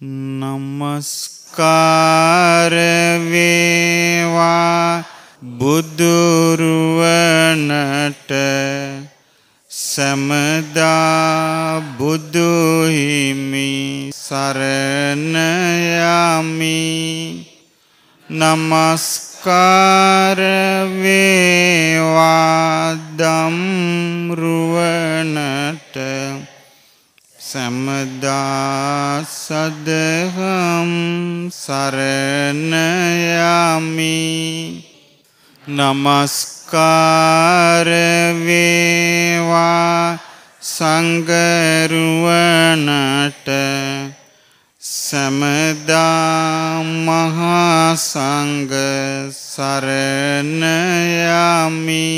නමස්කාරවේවා බුදුරුවනට සමදා බුදුහිමි සරණයමි නමස්කාරවේවා දම්රුවනට සමදා සදහම් සරණ යමි නමස්කාර වේවා සංගරුවනට සමදා මහා සංඝ සරණ යමි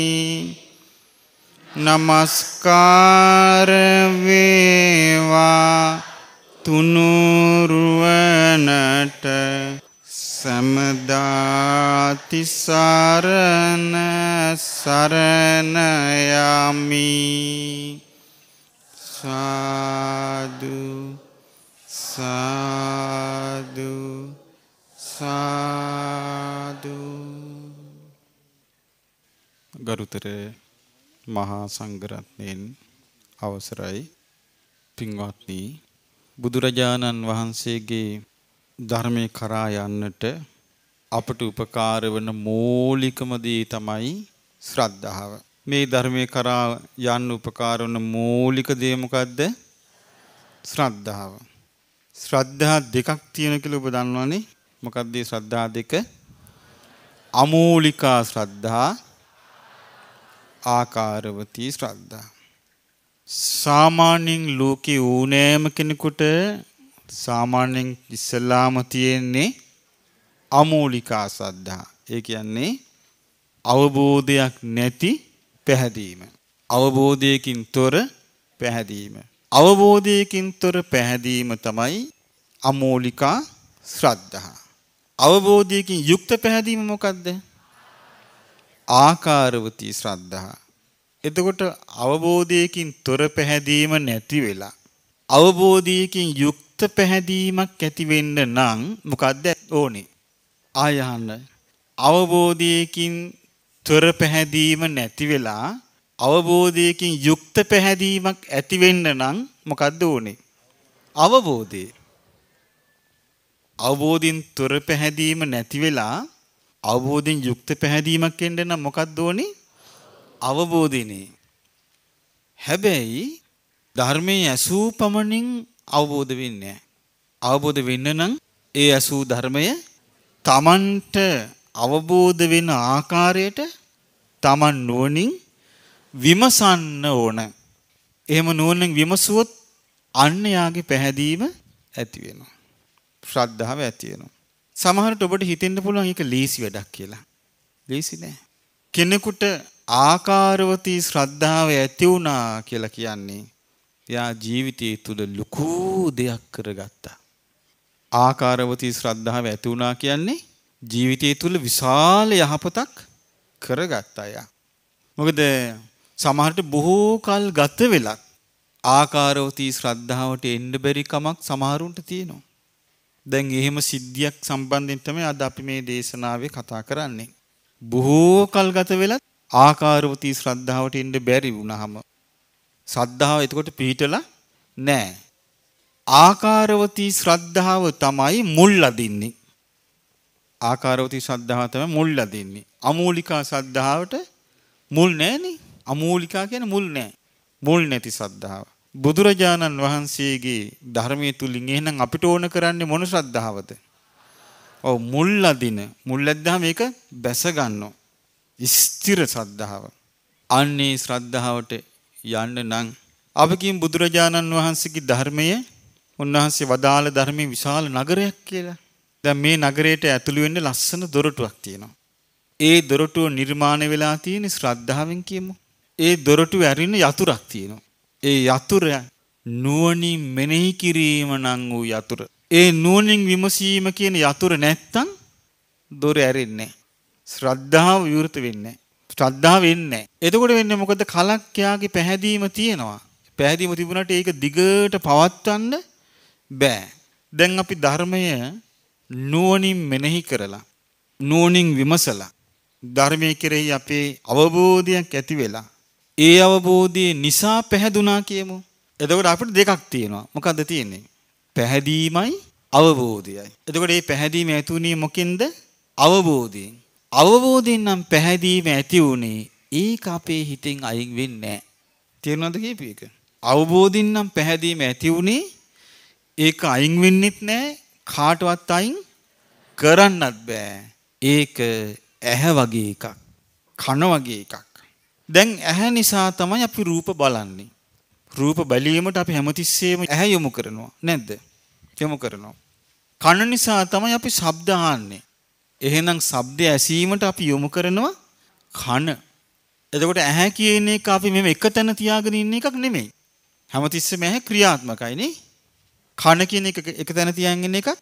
නමස්කාර වේවා තුනුරුවනට සමදාති සරණ සරණ යමි සාදු සාදු සාදු ගරුතර මහා සංඝරත්නයෙන් අවසරයි පින්වත්නි බුදුරජාණන් වහන්සේගේ ධර්මයේ කරා යන්නට අපට උපකාර වන මූලිකම දේ තමයි ශ්‍රද්ධාව. මේ ධර්මයේ කරා යන්න උපකාර වන මූලික දේ මොකද්ද? ශ්‍රද්ධාව. ශ්‍රද්ධා දෙකක් තියෙන කියලා ඔබ දන්නවනේ. මොකක්ද මේ ශ්‍රද්ධා දෙක? අමූලිකා ශ්‍රද්ධා ආකාරවතී ශ්‍රද්ධා. සාමාන්‍යයෙන් ලෝකේ ඕනෑම කෙනෙකුට සාමාන්‍යයෙන් ඉස්සලාම තියෙන්නේ අමූලිකා සද්ධා. ඒ කියන්නේ අවබෝධයක් නැති පැහැදීම. අවබෝධයකින් තොර පැහැදීම. අවබෝධයකින් තොර පැහැදීම තමයි අමූලිකා ශ්‍රද්ධා. අවබෝධයකින් යුක්ත පැහැදීම මොකක්ද? ආකාරවතී ශ්‍රද්ධා. එතකොට අවබෝධයකින් තොර පැහැදීම නැති වෙලා. අවබෝධයකින් යුක්ත පැහැදීමක් ඇතිවෙන්න නම් මොකක්ද ඕනේ. ආයහන්න. අවබෝධයකින් තොර පැහැදීම නැති වෙලා අවබෝධයකින් යුක්ත පැහැදීමක් ඇතිවෙන්න නම් මොකක්ද ඕනේ. අවබෝධය. අවබෝධින් තොර පැහැදීම නැති වෙලා අවබෝධයෙන් යුක්ත පැහැදීමක් එන්න නම් මොකක්ද ඕනේ? අවබෝධිනේ. හැබැයි ධර්මයේ ඇසූ පමණින් අවබෝධ වෙන්නේ අවබෝධ වෙන්න නම් ඒ ඇසූ ධර්මය තමන්ට අවබෝධ වෙන ආකාරයට තමන් නුවණින් විමසන්න ඕන. එහෙම නුවණින් විමසුවොත් අන්න යාගේ පැහැදීම ඇති වෙනවා. ශ්‍රද්ධාව ඇති වෙනවා. සමහරට ඔබට හිතෙන්න පුළුවන් ඒක ලීසි වැඩක් කියලා. ලීසි නෑ. කෙනෙකුට ආකාරවතී ශ්‍රද්ධාව ඇති වුණා කියලා කියන්නේ එයා ජීවිතයේ තුල ලুকু දෙයක් කරගත්තා. ආකාරවතී ශ්‍රද්ධාව ඇති වුණා කියන්නේ ජීවිතයේ තුල විශාල යහපතක් කරගත්තා එයා. මොකද සමහරට බොහෝ කල් ගත වෙලත් ආකාරවතී ශ්‍රද්ධාවට එන්න බැරි කමක් සමහරුන්ට තියෙනවා. දැන් එහෙම සිද්ධියක් සම්බන්ධයෙන් තමයි අද අපි මේ දේශනාවේ කතා කරන්නේ. බොහෝ කල් ගත වෙලත් ආකාරවතී ශ්‍රද්ධාවට ඉන්න බැරි වුණාම ශ්‍රද්ධාව එතකොට පිහිටලා නැහැ. ආකාරවතී ශ්‍රද්ධාව තමයි මුල් අදින්නේ. ආකාරවතී ශ්‍රද්ධාව තමයි මුල් අදින්නේ. අමූලිකා ශ්‍රද්ධාවට මුල් නැහනේ. අමූලිකා කියන්නේ මුල් නැහැ. මුල් නැති ශ්‍රද්ධාව. බුදුරජාණන් වහන්සේගේ ධර්මයේ තුලින් එහෙනම් අපිට ඕන කරන්නේ මොන ශ්‍රද්ධාවද? ඔව් මුල් අදින මුල් ඇද්දාම ඒක බැස ගන්නවා. ස්ථිර ශ්‍රද්ධාව. අන්නේ ශ්‍රද්ධාවට යන්න නම් අපි කියමු බුදුරජාණන් වහන්සේගේ ධර්මයේ උන්වහන්සේ වදාළ ධර්මයේ විශාල නගරයක් කියලා. දැන් මේ නගරයට ඇතුළු වෙන්න ලස්සන දොරටුවක් තියෙනවා. ඒ දොරටුව නිර්මාණය වෙලා තියෙන ශ්‍රද්ධාවෙන් කියමු. ඒ දොරටුව ඇරින්න යතුරක් තියෙනවා. ඒ යතුර නුවණින් මෙනෙහි කිරීම නම් වූ යතුර. ඒ නුවණින් විමසීම කියන යතුර නැත්තම් දොර ඇරෙන්නේ ශ්‍රද්ධාව විවෘත වෙන්නේ ශ්‍රද්ධාව වෙන්නේ එතකොට වෙන්නේ මොකද කලක් යාගේ පැහැදීම තියෙනවා පැහැදීම තිබුණට ඒක දිගට පවත්වන්න බෑ දැන් අපි ධර්මය නුවණින් මෙනෙහි කරලා නුවණින් විමසලා ධර්මයේ කෙරෙහි අපේ අවබෝධයක් ඇති වෙලා ඒ අවබෝධය නිසා පැහැදුනා කියමු. එතකොට අපිට දෙකක් තියෙනවා. මොකද්ද තියෙන්නේ? පැහැදීමයි අවබෝධයයි. එතකොට මේ පැහැදීම ඇති වුණේ මොකෙන්ද? අවබෝධයෙන්. අවබෝධයෙන් නම් පැහැදීම ඇති වුණේ ඒක අපේ හිතෙන් අයින් වෙන්නේ නැහැ. තේරුණාද කියපු එක? අවබෝධින් නම් පැහැදීම ඇති වුණේ ඒක අයින් වෙන්නෙත් නැහැ කාටවත් අයින් කරන්නත් බෑ. ඒක ඇහැ වගේ එකක්. කන වගේ එකක්. දැන් ඇහැ නිසා තමයි අපි රූප බලන්නේ. රූප බැලීමට අපි හැමතිස්සෙම ඇහැ යොමු කරනවා නැද්ද? යොමු කරනවා. කන නිසා තමයි අපි ශබ්ද අහන්නේ. එහෙනම් ශබ්ද ඇසීමට අපි යොමු කරනවා කන. එතකොට ඇහැ කියන එක අපි මෙම එක තැන තියාගෙන ඉන්න එකක් නෙමෙයි. හැමතිස්සෙම ඇහැ ක්‍රියාත්මකයි නේ. කන කියන එක එක තැන තියන් ඉන්න එකක්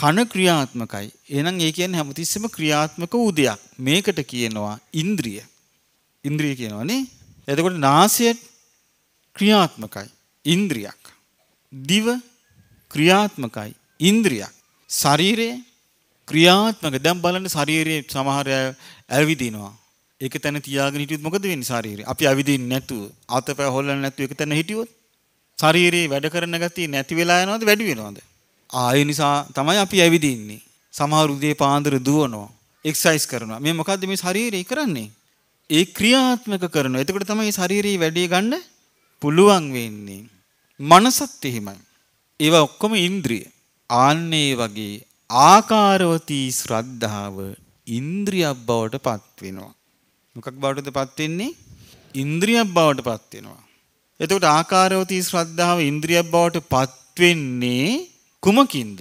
කන ක්‍රියාත්මකයි. එහෙනම් ඒ කියන්නේ හැමතිස්සෙම ක්‍රියාත්මක වූ දෙයක්. මේකට කියනවා ඉන්ද්‍රිය. ඉන්ද්‍රිය කියනවනේ. එතකොට නාසය ක්‍රියාත්මකයි ඉන්ද්‍රියක්. දිව ක්‍රියාත්මකයි ඉන්ද්‍රියක්. ශරීරය ක්‍රියාත්මක. දැන් බලන්න ශරීරයේ සමහර අය ඇවිදිනවා. ඒක තැන තියාගෙන හිටියොත් මොකද වෙන්නේ ශරීරේ? අපි ඇවිදින්නේ නැතුව, අතපය හොල්ලන්නේ නැතුව ඒක තැන හිටියොත් ශරීරේ වැඩ කරන ගතිය නැති වෙලා යනවද වැඩි වෙනවද? ආය නිසා තමයි අපි ඇවිදින්නේ. සමහර උදේ පාන්දර දුවනවා, එක්සර්සයිස් කරනවා. මේ මොකද්ද මේ ශරීරේ කරන්නේ? ඒ ක්‍රියාත්මක කරනවා. එතකොට තමයි ශාරීරික වැඩි ගන්න පුළුවන් වෙන්නේ. මනසත් එහෙමයි. ඒවා ඔක්කොම ඉන්ද්‍රිය. ආන්නේ වගේ ආකාරවතී ශ්‍රද්ධාව ඉන්ද්‍රියක් බවට පත් වෙනවා. මොකක් බවටද පත් වෙන්නේ? ඉන්ද්‍රියක් බවට පත් වෙනවා. එතකොට ආකාරවතී ශ්‍රද්ධාව ඉන්ද්‍රියක් බවට පත් වෙන්නේ කුමකින්ද?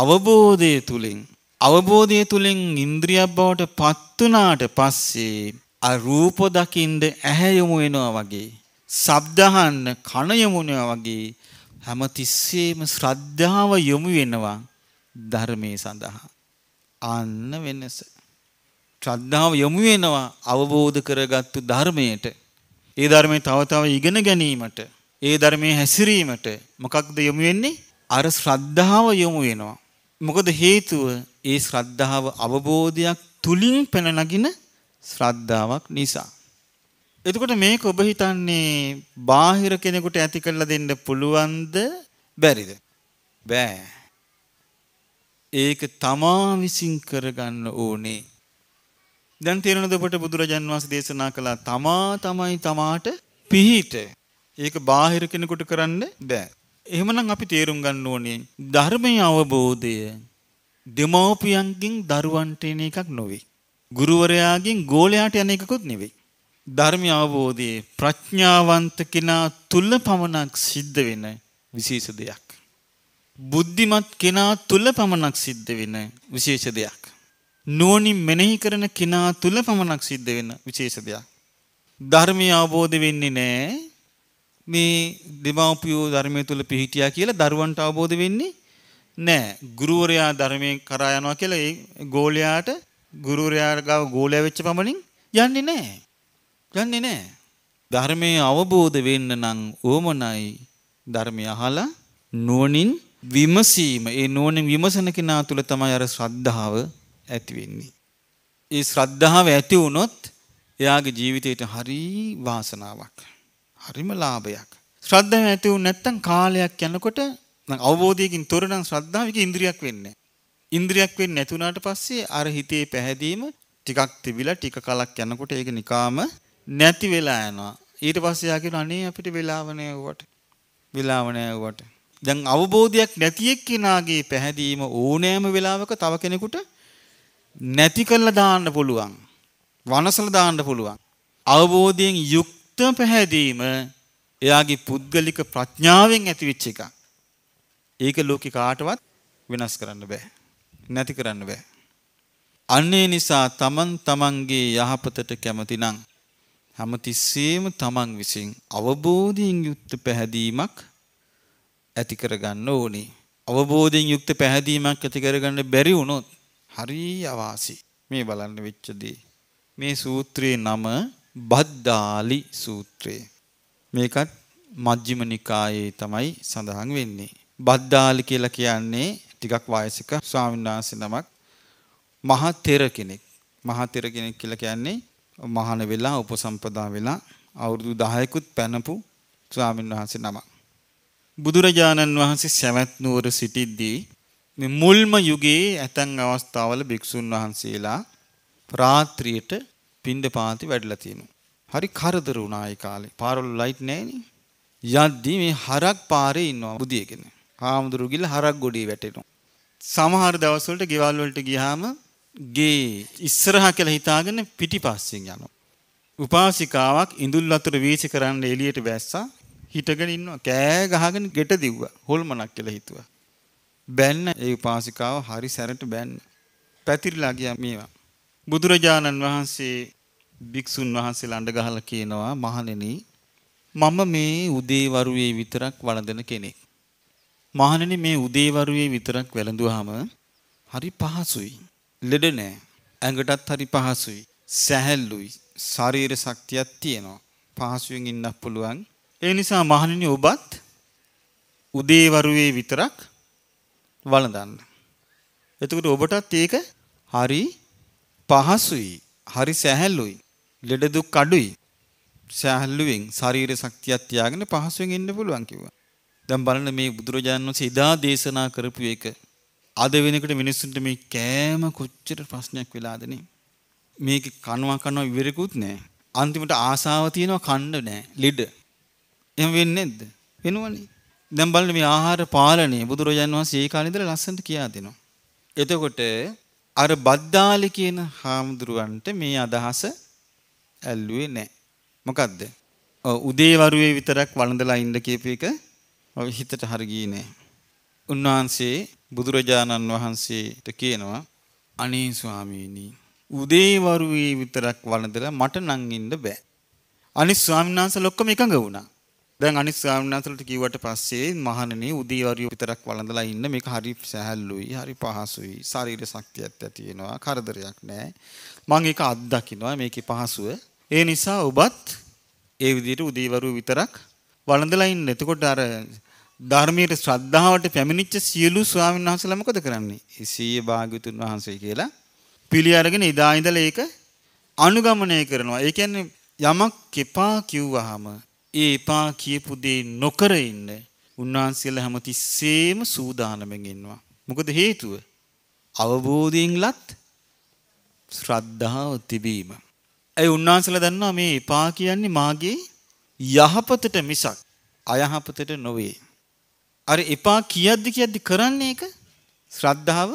අවබෝධය තුලින් අවබෝධය තුලින් ඉන්ද්‍රියක් බවට පත් වුණාට පස්සේ රූප දකින්ද ඇහැ යොමු වෙනවා වගේ ශබ්ද අහන්න කන යොමු වෙනවා වගේ හැම තිස්සෙම ශ්‍රද්ධාව යොමු වෙනවා ධර්මයේ සඳහා අන්න වෙනස ශ්‍රද්ධාව යොමු වෙනවා අවබෝධ කරගත්තු ධර්මයට ඒ ධර්මයේ තව තව ඉගෙන ගැනීමට ඒ ධර්මයේ හැසිරීමට මොකක්ද යොමු වෙන්නේ අර ශ්‍රද්ධාව යොමු වෙනවා මොකද හේතුව ඒ ශ්‍රද්ධාව අවබෝධයක් තුලින් පැන නගින ශ්‍රද්ධාවක් නිසා. එතකොට මේක ඔබ හිතන්නේ බාහිර කෙනෙකුට ඇති කරලා දෙන්න පුළුවන්ද බැරිද? බෑ. ඒක තමා විසින් කරගන්න ඕනේ. දැන් තේරෙනද ඔබට බුදුරජාන් වහන්සේ දේශනා කළා තමා තමයි තමාට පිහිට. ඒක බාහිර කෙනෙකුට කරන්න බෑ. එහෙමනම් අපි තේරුම් ගන්න ඕනේ ධර්මයේ අවබෝධය දෙමව්පියන්ගෙන් දරුවන්ට එන එකක් නොවේ. ගුරුවරයාගෙන් ගෝලයාට යන එකකුත් නෙවෙයි. ධර්මය අවබෝධයේ ප්‍රඥාවන්ත කෙනා තුල පමණක් සිද්ධ වෙන විශේෂ දෙයක්. බුද්ධිමත් කෙනා තුල පමණක් සිද්ධ වෙන විශේෂ දෙයක්. නුවණින් මෙනෙහි කරන කෙනා තුල පමණක් සිද්ධ වෙන විශේෂ දෙයක්. ධර්මය අවබෝධ වෙන්නේ නැහැ මේ දෙමව්පියෝ ධර්මය තුල පිහිටියා කියලා දරුවන්ට අවබෝධ වෙන්නේ නෑ ගුරුවරයා ධර්මයෙන් කරා යනවා කියලා ඒ ගෝලයාට ගුරුරයා ගාව ගෝලයා වෙච්ච පමණින් යන්නේ නැහැ. යන්නේ නැහැ. ධර්මයේ අවබෝධ වෙන්න නම් ඕමනයි ධර්මය අහලා නුවණින් විමසීම. ඒ නුවණින් විමසන කෙනා තුළ තමයි අර ශ්‍රද්ධාව ඇති වෙන්නේ. ඒ ශ්‍රද්ධාව ඇති වුණොත් එයාගේ ජීවිතයට හරි වාසනාවක්. හරිම ලාභයක්. ශ්‍රද්ධාව ඇති වුණ නැත්නම් කාලයක් යනකොට නම් අවබෝධයකින් තොර නම් ශ්‍රද්ධාවක ඉන්ද්‍රියක් වෙන්නේ ඉන්ද්‍රියක් වෙන්නේ නැතුණාට පස්සේ අර හිතේ පැහැදීම ටිකක් තිබිලා ටික කලක් යනකොට ඒක නිකාම නැති වෙලා යනවා. ඊට පස්සේ යා කියන අනේ අපිට වෙලාව නෑ උවට. වෙලාව නෑ උවට. දැන් අවබෝධයක් නැති එක්කිනාගේ පැහැදීම ඕනෑම වෙලාවක තව කෙනෙකුට නැති කරලා දාන්න පුළුවන්. වනසලා දාන්න පුළුවන්. අවබෝධයෙන් යුක්ත පැහැදීම එයාගේ පුද්ගලික ප්‍රඥාවෙන් ඇතිවෙච්ච එකක්. ඒක ලෝකේ කාටවත් වෙනස් කරන්න බෑ. නැති කරන්න බෑ. අන්නේ නිසා තමන් තමන්ගේ යහපතට කැමතිනං. හැමතිස්සේම තමන් විසින් අවබෝධීන් යුක්ත පැහැදීමක් ඇතිකරගන්න ඕනේ. අවබෝධීන් යුක්ත පැහැදීමක් ඇතිකරගන්න බැරි වුණොත් හරි අවාසි මේ බලන්න වෙච්චදී. මේ සූත්‍රයේ නම බද්දාලි සූත්‍රයේ. මේකත් මජ්ජිම නිකායේ තමයි සඳහන් වෙන්නේ. බද්දාලි කියලා කියන්නේ ටිකක් වයසික ස්වාමීන් වහන්සේ නමක් මහා තෙර කෙනෙක්. මහා තෙර කෙනෙක් කියලා කියන්නේ මහාන වෙලා උපසම්පදා වෙලා අවුරුදු 10කුත් පැනපු ස්වාමීන් වහන්සේ නමක්. බුදුරජාණන් වහන්සේ සවැත් නුවර සිටිද්දී මේ මුල්ම යුගයේ ඇතන් අවස්ථාවල භික්ෂුන් වහන්සේලා රාත්‍රියට පින්දපාති වැඩලා තියෙනවා. හරි කරදර වුණා ඒ කාලේ. පාරවල ලයිට් නැහැ නේ. යද්දී මේ හරක් පාරේ ඉන්නවා බුදියගෙන. හාමුදුරු ගිල හරක් ගොඩේ වැටෙනවා. සමහර දවස්වලට ගෙවල් වලට ගියාම ගේ ඉස්සරහා කියලා හිතාගෙන පිටිපස්සෙන් යනවා. උපාසිකාවක් ඉඳුල් අතර වීසි කරන්න එළියට වැස්සා හිටගෙන ඉන්නවා. කෑ ගහගෙන ගෙට දිව්වා. හොල්මනක් කියලා හිතුවා. බැන්න ඒ උපාසිකාව හරි සැරට බැන්න. පැතිරිලා ගියා මේවා. බුදුරජාණන් වහන්සේ භික්ෂුන් වහන්සේ ළඟ ගහලා කියනවා මහණෙනි මම මේ උදේවරුවේ විතරක් වළඳන කෙනෙක්. මහණෙනි මේ උදේවරුවේ විතරක් වැළඳුවාම හරි පහසුයි. ලෙඩ නෑ. ඇඟටත් හරි පහසුයි. සැහැල්ලුයි. ශරීර ශක්තියක් තියෙනවා. පහසුවෙන් ඉන්න පුළුවන්. ඒ නිසා මහණෙනි ඔබත් උදේවරුවේ විතරක් වළඳන්න. එතකොට ඔබටත් ඒක හරි පහසුයි. හරි සැහැල්ලුයි. ලෙඩ දුක් අඩුයි. සැහැල්ලුවෙන් ශරීර ශක්තියක් තියාගෙන පහසුවෙන් ඉන්න පුළුවන් කිව්වා. දැන් බලන්න මේ බුදුරජාණන් වහන්සේ එදා දේශනා කරපු එක අද වෙනකොට මිනිස්සුන්ට මේ කෑම කොච්චර ප්‍රශ්නයක් වෙලාද නේ මේක කනවා කනවා ඉවරෙකුත් නැහැ අන්තිමට ආසාව තියෙනවා කන්න නැහැ ලෙඩ එහෙම වෙන්නේ නැද්ද වෙනවනේ දැන් බලන්න මේ ආහාර පාලනය බුදුරජාණන් වහන්සේ ඒ කාලේ ඉඳලා ලස්සනට කියා දෙනවා එතකොට අර බද්දාලි කියන හාමුදුරුවන්ට මේ අදහස ඇල්ලුවේ නැහැ මොකද්ද උදේවරුවේ විතරක් වළඳලා ඉන්න කියපු එක මගේ හිතට හරගී නෑ. උන්වහන්සේ බුදුරජාණන් වහන්සේට කියනවා අනේ ස්වාමීනී උදේවරුවේ විතරක් වළඳලා මට නම් ඉන්න බෑ. අනිත් ස්වාමීන් වහන්සේලා ඔක්කොම එකඟ වුණා. දැන් අනිත් ස්වාමීන් වහන්සේලාට කිව්වට පස්සේ මහණෙනි උදේවරුවේ විතරක් වළඳලා ඉන්න මේක හරි සැහැල්ලුයි, හරි පහසුයි, ශරීර ශක්තියක් ඇති වෙනවා, කරදරයක් නෑ. මම ඒක අත්දකින්නවා මේකේ පහසුව. ඒ නිසා ඔබත් ඒ විදිහට උදේවරුව විතරක් වළඳලා ඉන්න. එතකොට අර ධර්මයට ශ්‍රද්ධාවට පැමිණිච්ච සියලු ස්වාමීන් වහන්සේලා මොකද කරන්නේ? සිය භාග්‍යතුන් වහන්සේ කියලා පිළි අරගෙන ඉදා ඉඳලා ඒක අනුගමනය කරනවා. ඒ කියන්නේ යමක් එපා කිව්වහම ඒ එපා කියපු දේ නොකර ඉන්න උන්වහන්සේලා හැමතිස්සෙම සූදානම්ෙන් ඉන්නවා. මොකද හේතුව? අවබෝධයෙන්ලත් ශ්‍රද්ධාව තිබීම. ඒ උන්වහන්සේලා දන්නවා මේ එපා කියන්නේ මාගේ යහපතට මිසක් අයහපතට නොවේ. අර එපා කියද්දි කියද්දි කරන්නේ එක ශ්‍රද්ධාව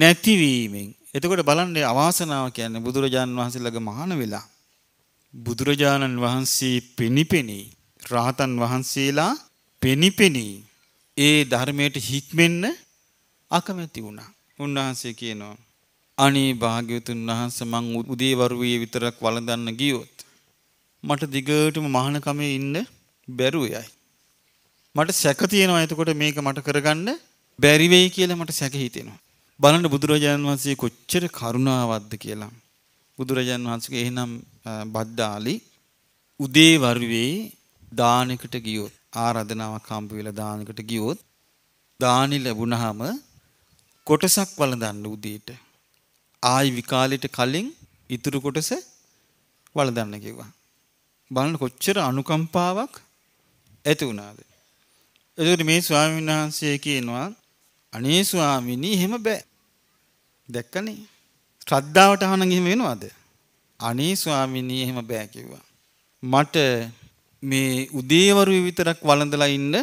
නැතිවීමෙන්. එතකොට බලන්න අවාසනාව කියන්නේ බුදුරජාණන් වහන්සේ ළඟ මහාන වෙලා බුදුරජාණන් වහන්සේ පිනිපෙනී රහතන් වහන්සේලා පිනිපෙනී ඒ ධර්මයට හික්මෙන්න අකමැති වුණා. උන්වහන්සේ කියනවා අනේ භාග්‍යවතුන් වහන්ස මං උදේවරුවේ විතරක් වළඳන්න ගියොත් මට දිගටම මහානකමේ ඉන්න බැරුව යයි. මට සැක තියෙනවා එතකොට මේක මට කරගන්න බැරි වෙයි කියලා මට සැක හිතෙනවා. බලන්න බුදුරජාණන් වහන්සේ කොච්චර කරුණාවක්ද කියලා. බුදුරජාණන් වහන්සේගේ එහෙනම් බද්දාලි උදේ වරුවේ දානකට ගියොත් ආරාධනාවක් හම්බ වෙලා දානකට ගියොත් දානි ලැබුණාම කොටසක් වළඳන්න උදේට ආයි විකාලෙට කලින් ඉතුරු කොටස වළඳන්න කිව්වා. බලන්න කොච්චර අනුකම්පාවක් ඇති වුණාද? එතකොට මේ ස්වාමීන් වහන්සේ කියනවා අනේ ස්වාමිනී එහෙම බෑ. දැක්කනේ. ශ්‍රද්ධාවට අහනන් එහෙම වෙනවද? අනේ ස්වාමිනී එහෙම බෑ කිව්වා. මට මේ උදේවරුේ විතරක් වළඳලා ඉන්න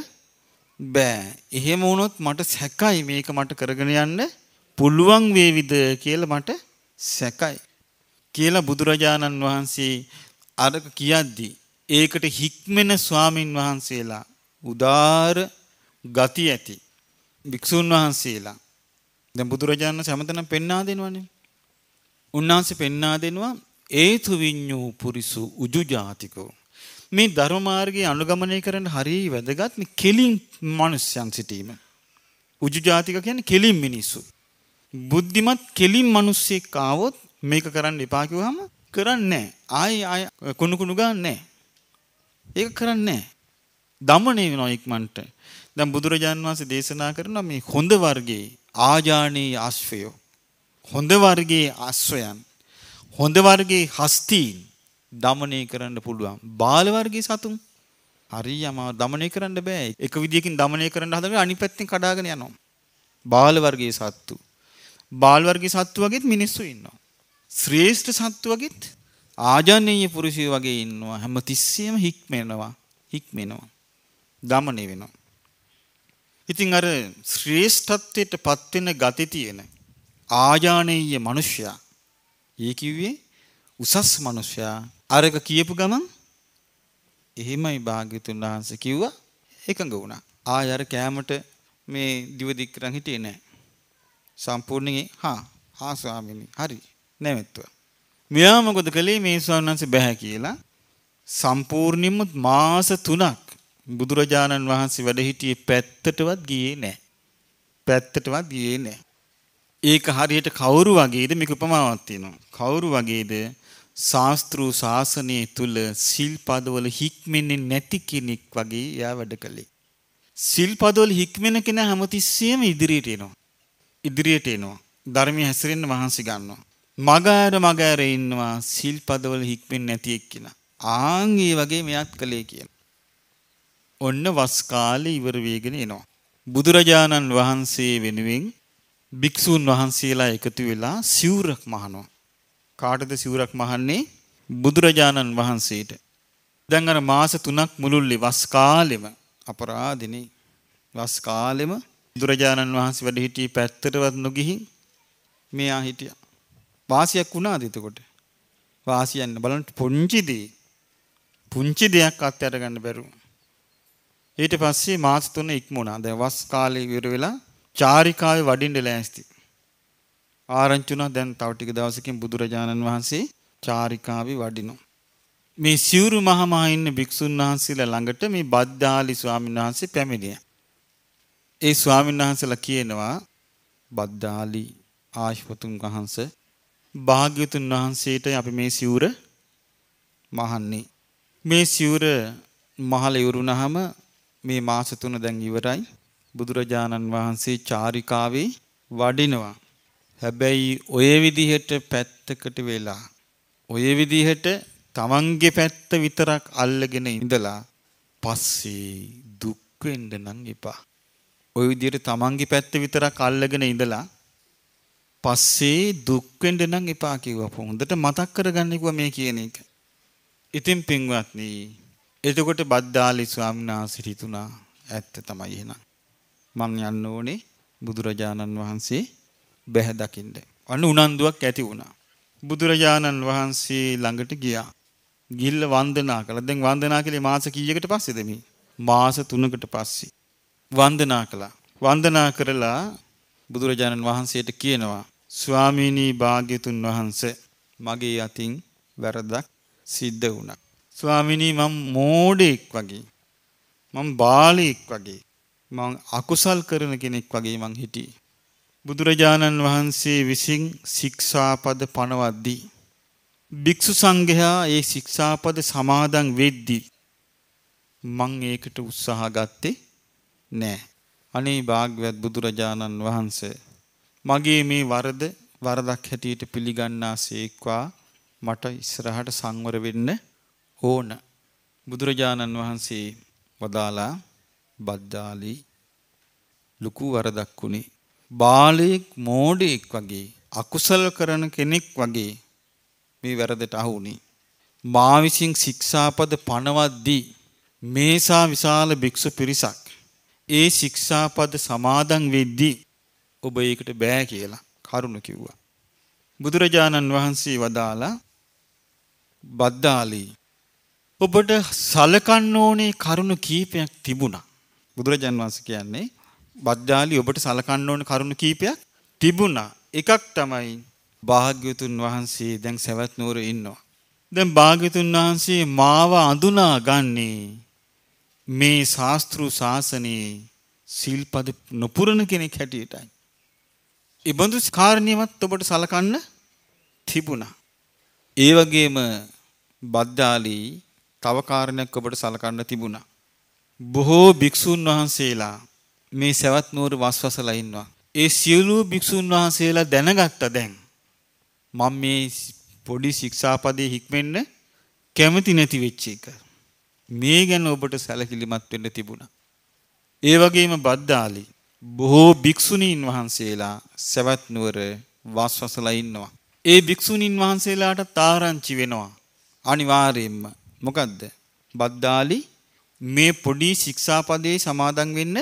බෑ. එහෙම වුණොත් මට සැකයි මේක මට කරගෙන යන්න පුළුවන් වේවිද කියලා මට සැකයි. කියලා බුදුරජාණන් වහන්සේ අරක කියද්දි ඒකට හික්මෙන ස්වාමින් වහන්සේලා උදාර ගති ඇති භික්ෂූන් වහන්සේලා දැන් බුදුරජාණන් සමතන පෙන්වා දෙනවනේ. උන්වහන්සේ පෙන්වා දෙනවා ඒතු විඤ්ඤූ පුරිසු උජු ජාතිකෝ මේ ධර්මමාර්ගයේ අනුගමනය කරන්න හරිය වැදගත් මේ කෙලින් මිනිස්යන් සිටීම. උජු ජාතික කියන්නේ කෙලින් මිනිස්සු. බුද්ධිමත් කෙලින් මිනිස්සෙක් ආවොත් මේක කරන්න එපා කිව්වම කරන්නේ නැහැ. ආයි ආයි කුණු කුණු ගන්නෑ. ඒක කරන්නේ නැහැ. දමනය වෙනවා ඉක්මනට. දැන් බුදුරජාන් වහන්සේ දේශනා කරනවා මේ හොඳ වර්ගයේ ආජානීය ආශ්‍රයෝ. හොඳ වර්ගයේ ආශ්‍රයන්. හොඳ වර්ගයේ හස්තීන් දමනය කරන්න පුළුවන්. බාල වර්ගයේ සතුන් හරි අමාරු දමනය කරන්න බෑ. එක විදියකින් දමනය කරන්න හදලා අනිත් පැත්තෙන් කඩාගෙන යනවා. බාල වර්ගයේ සත්තු. බාල වර්ගයේ සත්තු වගේත් මිනිස්සු ඉන්නවා. ශ්‍රේෂ්ඨ සත්තු වගේත් ආජානීය පුරුෂය වගේ ඉන්නවා. හැම තිස්සෙම හික්මෙනවා. හික්මෙනවා. දමනය වෙනවා. ඉතින් අර ශ්‍රේෂ්ඨත්වයට පත්වෙන ගති තියෙන ආජානීය මිනිසයා ඒ කිව්වේ උසස් මිනිසයා අරක කියපු ගමන් එහෙමයි භාග්‍යතුන් වහන්සේ කිව්වා එකඟ වුණා. ආය අර කෑමට මේ දිව දික් කරන් හිටියේ නෑ. සම්පූර්ණයෙන් හා හා ස්වාමීනි හරි නැවතුවා. මෙයා මොකද කළේ මේ ස්වාමීන් වහන්සේ බෑ කියලා සම්පූර්ණයෙන්ම මාස 3ක් බුදුරජාණන් වහන්සේ වැඩ හිටියේ පැත්තටවත් ගියේ නැහැ. පැත්තටවත් ගියේ නැහැ. ඒක හරියට කවුරු වගේද මේක උපමාවක් තියෙනවා. කවුරු වගේද ශාස්ත්‍රු ශාසනය තුල සිල්පදවල හික්මෙන්නේ නැති කෙනෙක් වගේ එයා වැඩ කළේ. සිල්පදවල හික්මෙන කෙනා හැමතිස්සෙම ඉදිරියට එනවා. ඉදිරියට එනවා. ධර්මයේ හැසිරෙන්න මහන්සි ගන්නවා. මගාර මගාර ඉන්නවා සිල්පදවල හික්මෙන්නේ නැති එක්කිනා. ආන් ඒ වගේ මෙයක් කළේ කියන. ඔන්න වස් කාලේ ඉවර වෙගෙන එනවා. බුදුරජාණන් වහන්සේ වෙනුවෙන් භික්ෂූන් වහන්සේලා එකතු වෙලා සිවුරක් මහනවා. කාටද සිවුරක් මහන්නේ? බුදුරජාණන් වහන්සේට. දැන් අර මාස 3ක් මුළුල්ලේ වස් කාලෙම අපරාධිනේ වස් කාලෙම බුදුරජාණන් වහන්සේ වැඩ සිටි පැත්තටවත් නොගිහින් මෙයා හිටියා. වාසියක් වුණාද එතකොට? වාසියන්න බලන්න පුංචි දේ. පුංචි දෙයක් අත්හැර ගන්න බැරුව. ඊට පස්සේ මාස 3 ඉක්මුණා. දැන් වස් කාලේ ඉවර වෙලා චාරිකාවේ වඩින්න ලෑස්ති. ආරංචි වුණා දැන් තව ටික දවසකින් බුදුරජාණන් වහන්සේ චාරිකාවේ වඩිනවා. මේ සිවුරු මහමහා ඉන්න භික්ෂුන් වහන්සේලා ළඟට මේ බද්දාලි ස්වාමීන් වහන්සේ පැමිණියා. ඒ ස්වාමීන් වහන්සේලා කියනවා බද්දාලි ආශිපතුන් වහන්සේ භාග්‍යතුන් වහන්සේට අපි මේ සිවුර මහන්නේ. මේ සිවුර මහල ඉවරුනහම මේ මාස තුන දැන් ඉවරයි. බුදුරජාණන් වහන්සේ චාරිකාවේ වඩිනවා. හැබැයි ඔය විදිහට පැත්තකට වෙලා ඔය විදිහට තමන්ගේ පැත්ත විතරක් අල්ලගෙන ඉඳලා පස්සේ දුක් වෙන්න නම් එපා. ඔය විදිහට තමන්ගේ පැත්ත විතරක් අල්ලගෙන ඉඳලා පස්සේ දුක් වෙන්න නම් එපා කිව්වා. හොඳට මතක් කරගන්න කිව්වා මේ කියන එක. ඉතින් පින්වත්නි එතකොට බද්දාලි ස්වාමීන් වහන්සේ හිතුණා ඇත්ත තමයි එහෙනම්. මං යන්න ඕනේ බුදුරජාණන් වහන්සේ බැහැ දකින්න. අන්න උනන්දුවක් ඇති වුණා. බුදුරජාණන් වහන්සේ ළඟට ගියා. ගිල්ල වන්දනා කළා. දැන් වන්දනා කළේ මාස කීයකට පස්සේද මේ? මාස 3කට පස්සේ. වන්දනා කළා. වන්දනා කරලා බුදුරජාණන් වහන්සේට කියනවා ස්වාමීනී භාග්‍යතුන් වහන්සේ මගේ අතින් වැරදක් සිද්ධ වුණා. ස්වාමිනී මම මෝඩෙක් වගේ. මම බාලයෙක් වගේ. මං අකුසල් කරන කෙනෙක් වගේ මං හිටියේ. බුදුරජාණන් වහන්සේ විසින් ශික්ෂාපද පනවද්දී. භික්‍ෂු සංඝයා ඒ ශික්ෂාපද සමාදන් වෙද්දි. මං ඒකට උත්සාහ ගත්තේ නෑ. අනේ භාග්‍යවත් බුදුරජාණන් වහන්ස. මගේ මේ වරද වරදක් හැටියට පිළිගන්නා සේක්වා මට ඉස්සරහට සංවර වෙන්න ඕන බුදුරජාණන් වහන්සේ වදාලා බද්දාලි ලুকু වරදක් උනේ බාලයෙක් මෝඩයෙක් වගේ අකුසල කරන කෙනෙක් වගේ මේ වැරදට අහු වුණේ මා විසින් ශික්ෂාපද පනවද්දී මේසා විශාල භික්ෂු පිරිසක් ඒ ශික්ෂාපද සමාදන් වෙද්දී ඔබ ඒකට බෑ කියලා කරුණ කිව්වා. බුදුරජාණන් වහන්සේ වදාලා බද්දාලී ඔබට සලකන්න ඕනේ කරුණු කීපයක් තිබුණා. බුදුරජාන් වහන්සේ කියන්නේ බද්දාලි ඔබට සලකන්න ඕන කරුණු කීපයක් තිබුණා. එකක් තමයි භාග්‍යතුන් වහන්සේ දැන් සවැත් නුවර ඉන්නවා. දැන් භාග්‍යතුන් වහන්සේ මාව අඳුනා ගන්නේ මේ ශාස්ත්‍රු ශාසනයේ සිල්පද නොපුරණ කෙනෙක් හැටියටයි. ඉබඳු කාරණයමත් ඔබට සලකන්න තිබුණා. ඒ වගේම බද්දාලී තව කාරණයක් ඔබට සලකන්න තිබුණා. බොහෝ භික්ෂුන් වහන්සේලා මේ සවැත් නුවර වස්වසලා ඉන්නවා. ඒ සියලු භික්ෂුන් වහන්සේලා දැනගත්ත දැන් මම මේ පොඩි ශික්ෂාපදයේ හික්මෙන්න කැමති නැති වෙච්ච එක. මේ ගැන ඔබට සැලකිලිමත් වෙන්න තිබුණා. ඒ වගේම බද්දාලි බොහෝ භික්ෂුණීන් වහන්සේලා සවැත් නුවර වස්වසලා ඉන්නවා. ඒ භික්ෂුණීන් වහන්සේලාට තාරංචි වෙනවා. අනිවාර්යයෙන්ම මොකක්ද? බද්දාලි මේ පොඩි ශික්ෂාපදේ සමාදන් වෙන්න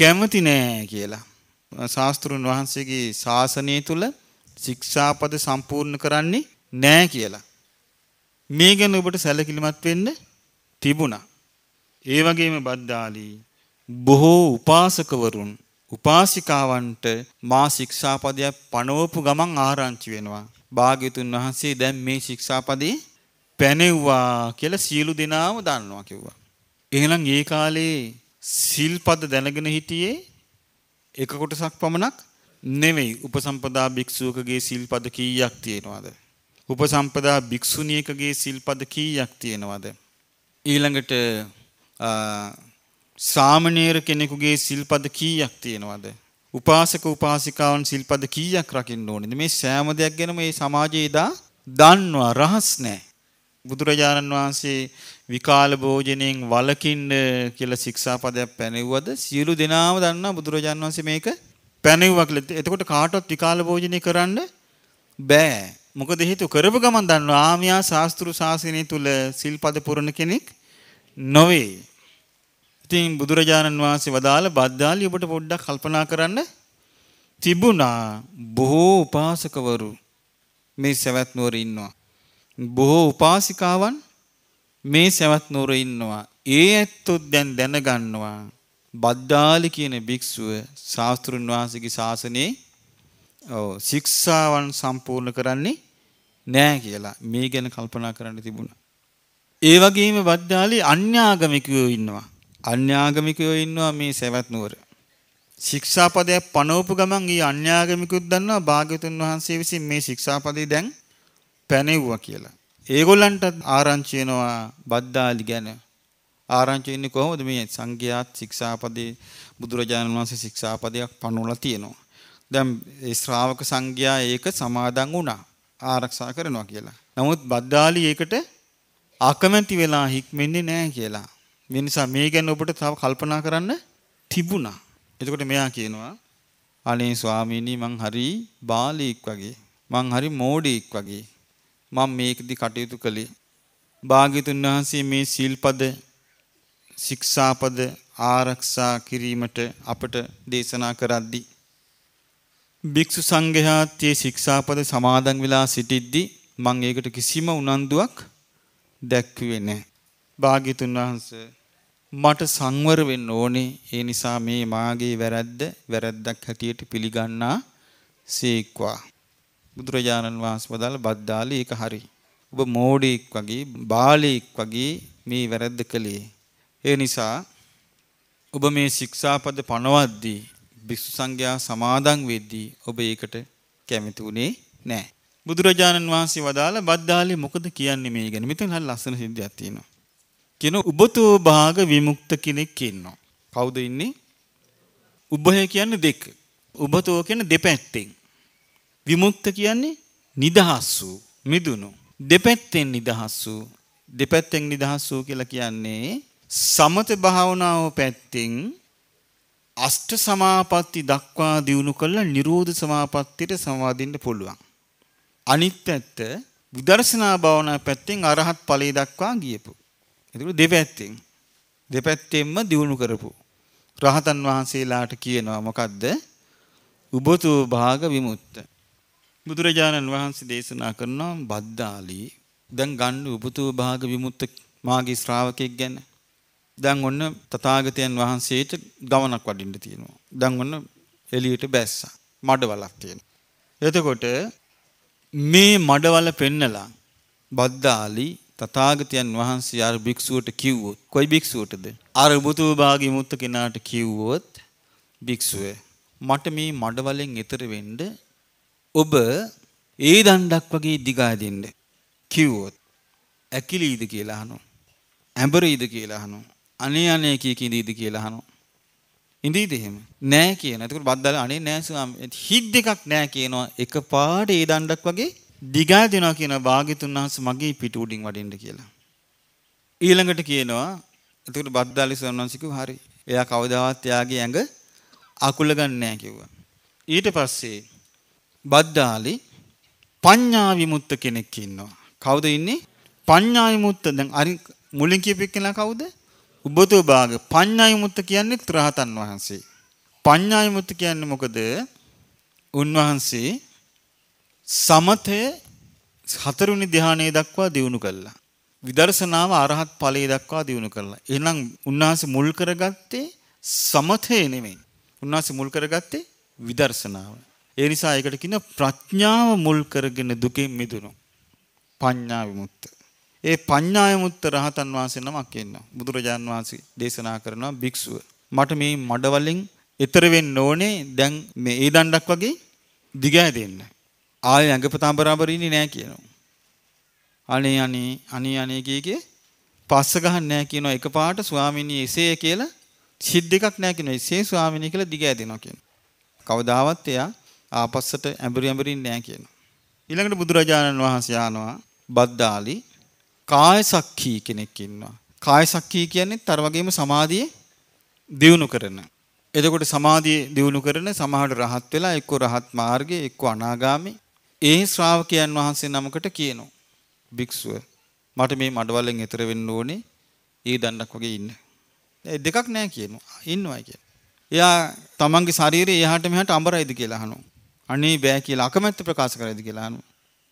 කැමති නෑ කියලා. ශාස්ත්‍රුන් වහන්සේගේ ශාසනය තුල ශික්ෂාපද සම්පූර්ණ කරන්නේ නෑ කියලා. මේ ගැන ඔබට සැලකිලිමත් වෙන්න තිබුණා. ඒ වගේම බද්දාලි බොහෝ උපාසකවරුන් උපාසිකාවන්ට මා ශික්ෂාපදයක් පනවපු ගමන් ආරංචි වෙනවා. භාග්‍යතුන් වහන්සේ දැන් මේ ශික්ෂාපදේ පැනෙව්වා කියලා සියලු දෙනාම දන්නවා කිව්වා. එහෙනම් ඒ කාලේ සිල්පද දැනගෙන හිටියේ එක කොටසක් පමණක් නෙවෙයි උපසම්පදා භික්ෂුවකගේ සිල්පද කීයක් තියෙනවද? උපසම්පදා භික්ෂුණියකගේ සිල්පද කීයක් තියෙනවද? ඊළඟට සාමනීර කෙනෙකුගේ සිල්පද කීයක් තියෙනවද? උපාසක උපාසිකාවන් සිල්පද කීයක් රකින්න ඕනේද? මේ සෑම දෙයක් ගැනම මේ සමාජයේ දා දන්නවා රහස් නැහැ. බුදුරජාණන් වහන්සේ විකාල භෝජනයෙන් වලකින්න කියලා ශික්ෂාපදයක් පැනෙව්වද සියලු දෙනාම දන්නා බුදුරජාණන් වහන්සේ මේක පැනෙව්වා කියලා. එතකොට කාටවත් විකාල භෝජනය කරන්න බෑ. මොකද හේතුව කරපු ගමන් දන්නවා ආමියා ශාස්ත්‍රු ශාසනය තුල සිල්පද පුරන කෙනෙක් නොවේ. ඉතින් බුදුරජාණන් වහන්සේ වදාළ බද්දාලි ඔබට පොඩ්ඩක් කල්පනා කරන්න තිබුණා බොහෝ උපාසකවරු මේ සවැත් නුවර ඉන්නවා. බොහෝ උපාසිකාවන් මේ සැවත් නුවර ඉන්නවා. ඒ ඇත්තොත් දැන් දැනගන්නවා. බද්දාලි කියන භික්ෂුව ශාස්තෘන් වහන්සේගේ ශාසනයේ ඔව් ශික්ෂාවන් සම්පූර්ණ කරන්නේ නෑ කියලා මේ ගැන කල්පනා කරන්න තිබුණා. ඒ වගේම බද්දාලි අන්‍යාගමිකයෝ ඉන්නවා. අන්‍යාගමිකයෝ ඉන්නවා මේ සවැත් නුවර. ශික්ෂාපදයක් පනවපු ගමන් ඊ අන්‍යාගමිකුත් දන්නවා භාග්‍යතුන් වහන්සේ විසින් මේ ශික්ෂාපදේ දැන් පැනෙව්වා කියලා. ඒගොල්ලන්ට ආරංචි වෙනවා බද්දාලි ගැන. ආරංචි වෙන්නේ කොහොමද මේ සංඝයාත් ශික්ෂාපදේ බුදුරජාණන් වහන්සේ ශික්ෂාපදයක් පනවලා තියෙනවා. දැන් ඒ ශ්‍රාවක සංඝයා ඒක සමාදන් වුණා. ආරක්ෂා කරනවා කියලා. නමුත් බද්දාලි ඒකට අකමැති වෙලා හික්මෙන්නේ නැහැ කියලා. මේ නිසා මේ ගැන ඔබට තව කල්පනා කරන්න තිබුණා. එතකොට මෙයා කියනවා අනේ ස්වාමීනි මං හරි බාලීක් වගේ මං හරි මෝඩීක් වගේ මං මේකදි කටයුතු කළේ. භාගිතුන් වහන්සේ මේ සිල්පද ශික්ෂාපද ආරක්ෂා කිරීමට අපට දේශනා කරද්දි. භික්‍ෂු සංඝයාත්‍යයේ ශික්ෂාපද සමාදන් වෙලා සිටිද්දි මං ඒකට කිසිම උනන්දුවක් දැක්වේ නෑ. භාගිතුන් වහන්ස මට සංවර වෙන්න ඕනේ ඒ නිසා මේ මාගේ වැරැද්ද වැරැද්දක් හැටියට පිළිගන්නා සේක්වා. බුදුරජාණන් වහන්සේ වදාළ බද්දාලි ඒක හරි. ඔබ මෝඩෙක් වගේ බාලයෙක් වගේ මේ වැරද්ද කළේ. ඒ නිසා ඔබ මේ ශික්ෂාපද පනවද්දී භික්ෂු සංඝයා සමාදන් වෙද්දී ඔබ ඒකට කැමති උනේ නැහැ. බුදුරජාණන් වහන්සේ වදාළ බද්දාලේ මොකද කියන්නේ මේ ගැන? මෙතන හරිය ලස්සන සිද්ධියක් තියෙනවා. කියන උබතෝ භාග විමුක්ත කෙනෙක් ඉන්නවා. කවුද ඉන්නේ? උභය කියන්නේ දෙක. උබතෝ කියන්නේ දෙපැත්තෙන්. විමුක්ත කියන්නේ නිදහස් වූ මිදුණු. දෙපැත්තෙන් නිදහස් වූ දෙපැත්තෙන් නිදහස් වූ කියලා කියන්නේ සමත භාවනාව පැත්තෙන් අෂ්ට සමාපatti දක්වා දියුණු කළා නිරෝධ සමාපත්තියට සමවදින්න පුළුවන්. අනිත් පැත්ත විදර්ශනා භාවනා පැත්තෙන් අරහත් ඵලයේ දක්වා ගියපු. ඒක දෙපැත්තෙන් දෙපැත්තෙන්ම දියුණු කරපු. රහතන් වහන්සේලාට කියනවා මොකද්ද? උබතෝ භාග විමුක්ත. බුදුරජාණන් වහන්සේ දේශනා කරනවා බද්දාලි දැන් ගන්න උපතෝ භාග විමුක්ත මාගේ ශ්‍රාවකෙක් ගැන දැන් ඔන්න තථාගතයන් වහන්සේට ගමනක් වඩින්න තියෙනවා. දැන් ඔන්න එළියට බැස්සා. මඩවලක් තියෙනවා. එතකොට මේ මඩවල පෙන්නලා බද්දාලි තථාගතයන් වහන්සේ අර භික්ෂුවට කිව්වොත් කොයි භික්ෂුවටද? අර බුතුභාගී මුත්ත කෙනාට කිව්වොත් භික්ෂුව මට මේ මඩවලෙන් ඈතර වෙන්න ඔබ ඒ දණ්ඩක් වගේ දිගා දෙන්න කිව්වොත් ඇකිලීද කියලා අහනවා. ඇඹරීද කියලා අහනවා. අනේ අනේ කී කීදීද කියලා අහනවා. ඉඳීද එහෙම? නෑ කියන. එතකොට බද්දාලා අනේ නෑ ස්වාමී හිත් දෙකක් නෑ කියනවා. එකපාරට ඒ දණ්ඩක් වගේ දිගා දෙනවා කියනවා භාග්‍යතුන් වහන්සේ මගේ පිටු උඩින් වඩින්න කියලා. ඊළඟට කියනවා එතකොට බද්දාලි ස්වාමීන් වහන්සේ හරි. එයා කවදාවත් එයාගේ ඇඟ අකුල ගන්නෑ කිව්වා. ඊට පස්සේ බද්දාලි පඤ්ඤා විමුක්ත කෙනෙක් ඉන්නවා. කවුද ඉන්නේ? පඤ්ඤා විමුක්ත දැන් අරි මුලින් කියපෙන්නා කවුද? උබතෝ භාග පඤ්ඤා විමුක්ත කියන්නේ ත්‍රාහතන් වහන්සේ. පඤ්ඤා විමුක්ත කියන්නේ මොකද? උන්වහන්සේ සමතේ හතරුනි ධානයේ දක්වා දියුණු කළා. විදර්ශනාව අරහත් ඵලයේ දක්වා දියුණු කළා. එහෙනම් උන්වහන්සේ මුල් කරගත්තේ සමතේ නෙමෙයි. උන්වහන්සේ මුල් කරගත්තේ විදර්ශනාව. ඒ නිසා ඒකට කියන ප්‍රඥාව මුල් කරගෙන දුකෙන් මිදුණු. පඤ්ඤා විමුක්ත. ඒ පඤ්ඤා විමුක්ත රහතන් වහන්සේ නමක් ඉන්නවා. බුදුරජාන් වහන්සේ දේශනා කරනවා භික්ෂුව. මට මේ මඩ වලින් ඈතර වෙන්න ඕනේ දැන් මේ ඒ දණ්ඩක් වගේ දිගෑදෙන්න. ආයේ ඇඟපතම් බරබර ඉන්නේ නැහැ කියනවා. අනේ අනේ අනේ අනේ කිය කිය පස්ස ගහන්නේ නැහැ කියනවා එකපාරට ස්වාමීනි එසේ කියලා සිද්දෙකක් නැහැ කියනවා. එසේ ස්වාමීනි කියලා දිගෑදෙනවා කියනවා. කවදාවත් එයා ආපස්සට ඇඹරි ඇඹරින්නේ නැහැ කියනවා. ඊළඟට බුදුරජාණන් වහන්සේ ආනවා බද්දාලි කායසක්ඛී කෙනෙක් ඉන්නවා. කායසක්ඛී කියන්නේ තර වගේම සමාධියේ දියුණු කරන. එතකොට සමාධියේ දියුණු කරන සමහරට රහත් වෙලා එක්ක රහත් මාර්ගයේ එක්ක අනාගාමී ඒ ශ්‍රාවකයන් වහන්සේ නමකට කියනවා. භික්ෂුව මට මේ මඩවලෙන් එතර වෙන්න ඕනේ. ඊ දණ්ඩක් වගේ ඉන්න. දෙකක් නැහැ කියනවා. ඉන්නවයි කියන. එයා තමන්ගේ ශරීරය එහාට මෙහාට අඹරයිද කියලා අහනවා. අනේ බෑ කියලා අකමැත්ත ප්‍රකාශ කරයිද කියලා අහනවා.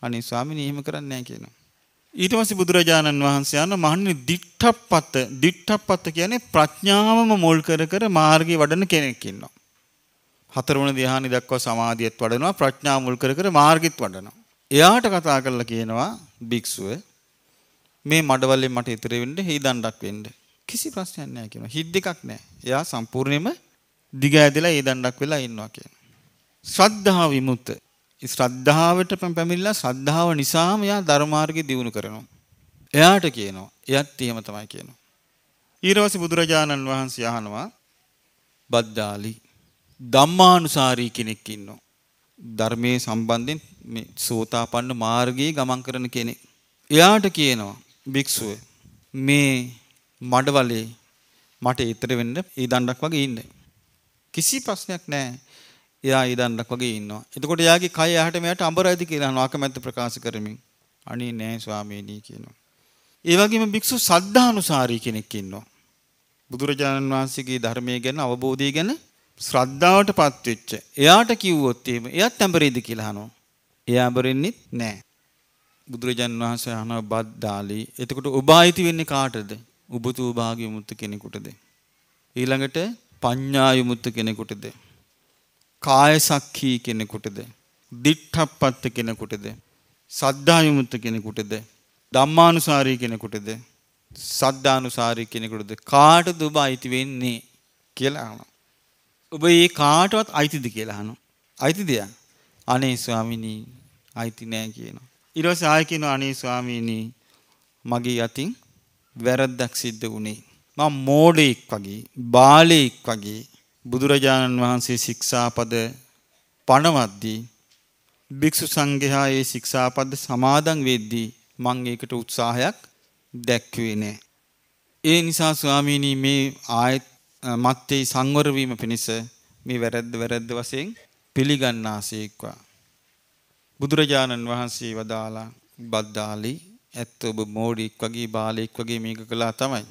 අනේ ස්වාමීනි එහෙම කරන්නේ නැහැ කියනවා. ඊට පස්සේ බුදුරජාණන් වහන්සේ අන්න මහන්නේ දිඨප්පත දිඨප්පත කියන්නේ ප්‍රඥාවම මෝල් කර කර මාර්ගයේ වඩන කෙනෙක් ඉන්නවා. හතරවන ධ්‍යානෙ දක්වා සමාධියත් වඩනවා ප්‍රඥා මුල් කර කර මාර්ගෙත් වඩනවා. එයාට කතා කරලා කියනවා භික්ෂුව මේ මඩවලෙන් මට ඉතර වෙන්න හේදණ්ඩක් වෙන්න කිසි ප්‍රශ්නයක් නැහැ කියනවා. හිත් දෙකක් නැහැ. එයා සම්පූර්ණයෙන්ම දිග ඇදලා හේදණ්ඩක් වෙලා ඉන්නවා කියනවා. ශ්‍රද්ධාව විමුක්ත. ශ්‍රද්ධාවට පැමිණිලා ශ්‍රද්ධාව නිසාම එයා ධර්මාර්ගය දියුණු කරනවා. එයාට කියනවා. එයත් එහෙම තමයි කියනවා. ඊරවසේ බුදුරජාණන් වහන්සේ අහනවා බද්දාලි ධම්මානුසාරී කෙනෙක් ඉන්නවා. ධර්මයේ සම්බන්ධයෙන් මේ සෝතාපන්න මාර්ගයේ ගමන් කරන කෙනෙක්. එයාට කියනවා භික්ෂුව මේ මඩවලේ මට ඊතර වෙන්න ඒ දණ්ඩක් වගේ ඉන්න. කිසි ප්‍රශ්නයක් නැහැ. එයා ඉදන්නක් වගේ ඉන්නවා. එතකොට එයාගේ කය ඇහැට මෙයාට අඹරයිද කියලා අහනවා අකමැත්ත ප්‍රකාශ කරමින්. අනේ නෑ ස්වාමීනි කියනවා. ඒ වගේම භික්ෂු සද්ධානුසාරී කෙනෙක් ඉන්නවා. බුදුරජාණන් වහන්සේගේ ධර්මය ගැන අවබෝධය ගැන ශ්‍රද්ධාවට පත්වෙච්ච. එයාට කිව්වොත් එහෙම එයාත් අඹරේද කියලා අහනවා. එයා අඹරෙන්නෙත් නෑ. බුදුරජාණන් වහන්සේ අහනවා බද්දාලි. එතකොට ඔබ ආйти වෙන්නේ කාටද? උබතු භාග්‍ය මුත්ත කෙනෙකුටද? ඊළඟට පඤ්ඤා විමුක්ත කෙනෙකුටද? කායසක්ඛී කෙනෙකුටද දිට්ඨප්පත්ත කෙනෙකුටද සද්ධායමුත්ත කෙනෙකුටද ධම්මානුසාරී කෙනෙකුටද සද්ධානුසාරී කෙනෙකුටද කාටද ඔබ අයිති වෙන්නේ කියලා අහනවා. ඔබ ඒ කාටවත් අයිතිද කියලා අහනවා. අයිතිද? අනේ ස්වාමීනි අයිති නෑ කියනවා. ඊට පස්සේ ආයෙ කියනවා අනේ ස්වාමීනි මගේ යතින් වැරද්දක් සිද්ධ වුණේ. මම මෝඩෙක් වගේ, බාලෙක් වගේ බුදුරජාණන් වහන්සේ ශික්ෂාපද පණවද්දී භික්ෂු සංඝයා ඒ ශික්ෂාපද සමාදන් වෙද්දී මං ඒකට උත්සාහයක් දැක්වේ නෑ. ඒ නිසා ස්වාමීනී මේ ආයත් මත්තේ සංවර වීම පිණිස මේ වැරද්ද වැරද්ද වශයෙන් පිළිගන්නාසේක්වා. බුදුරජාණන් වහන්සේ වදාලා බද්දාලි ඇත්ත ඔබ මෝඩෙක් වගේ බාලයෙක් වගේ මේක කළා තමයි.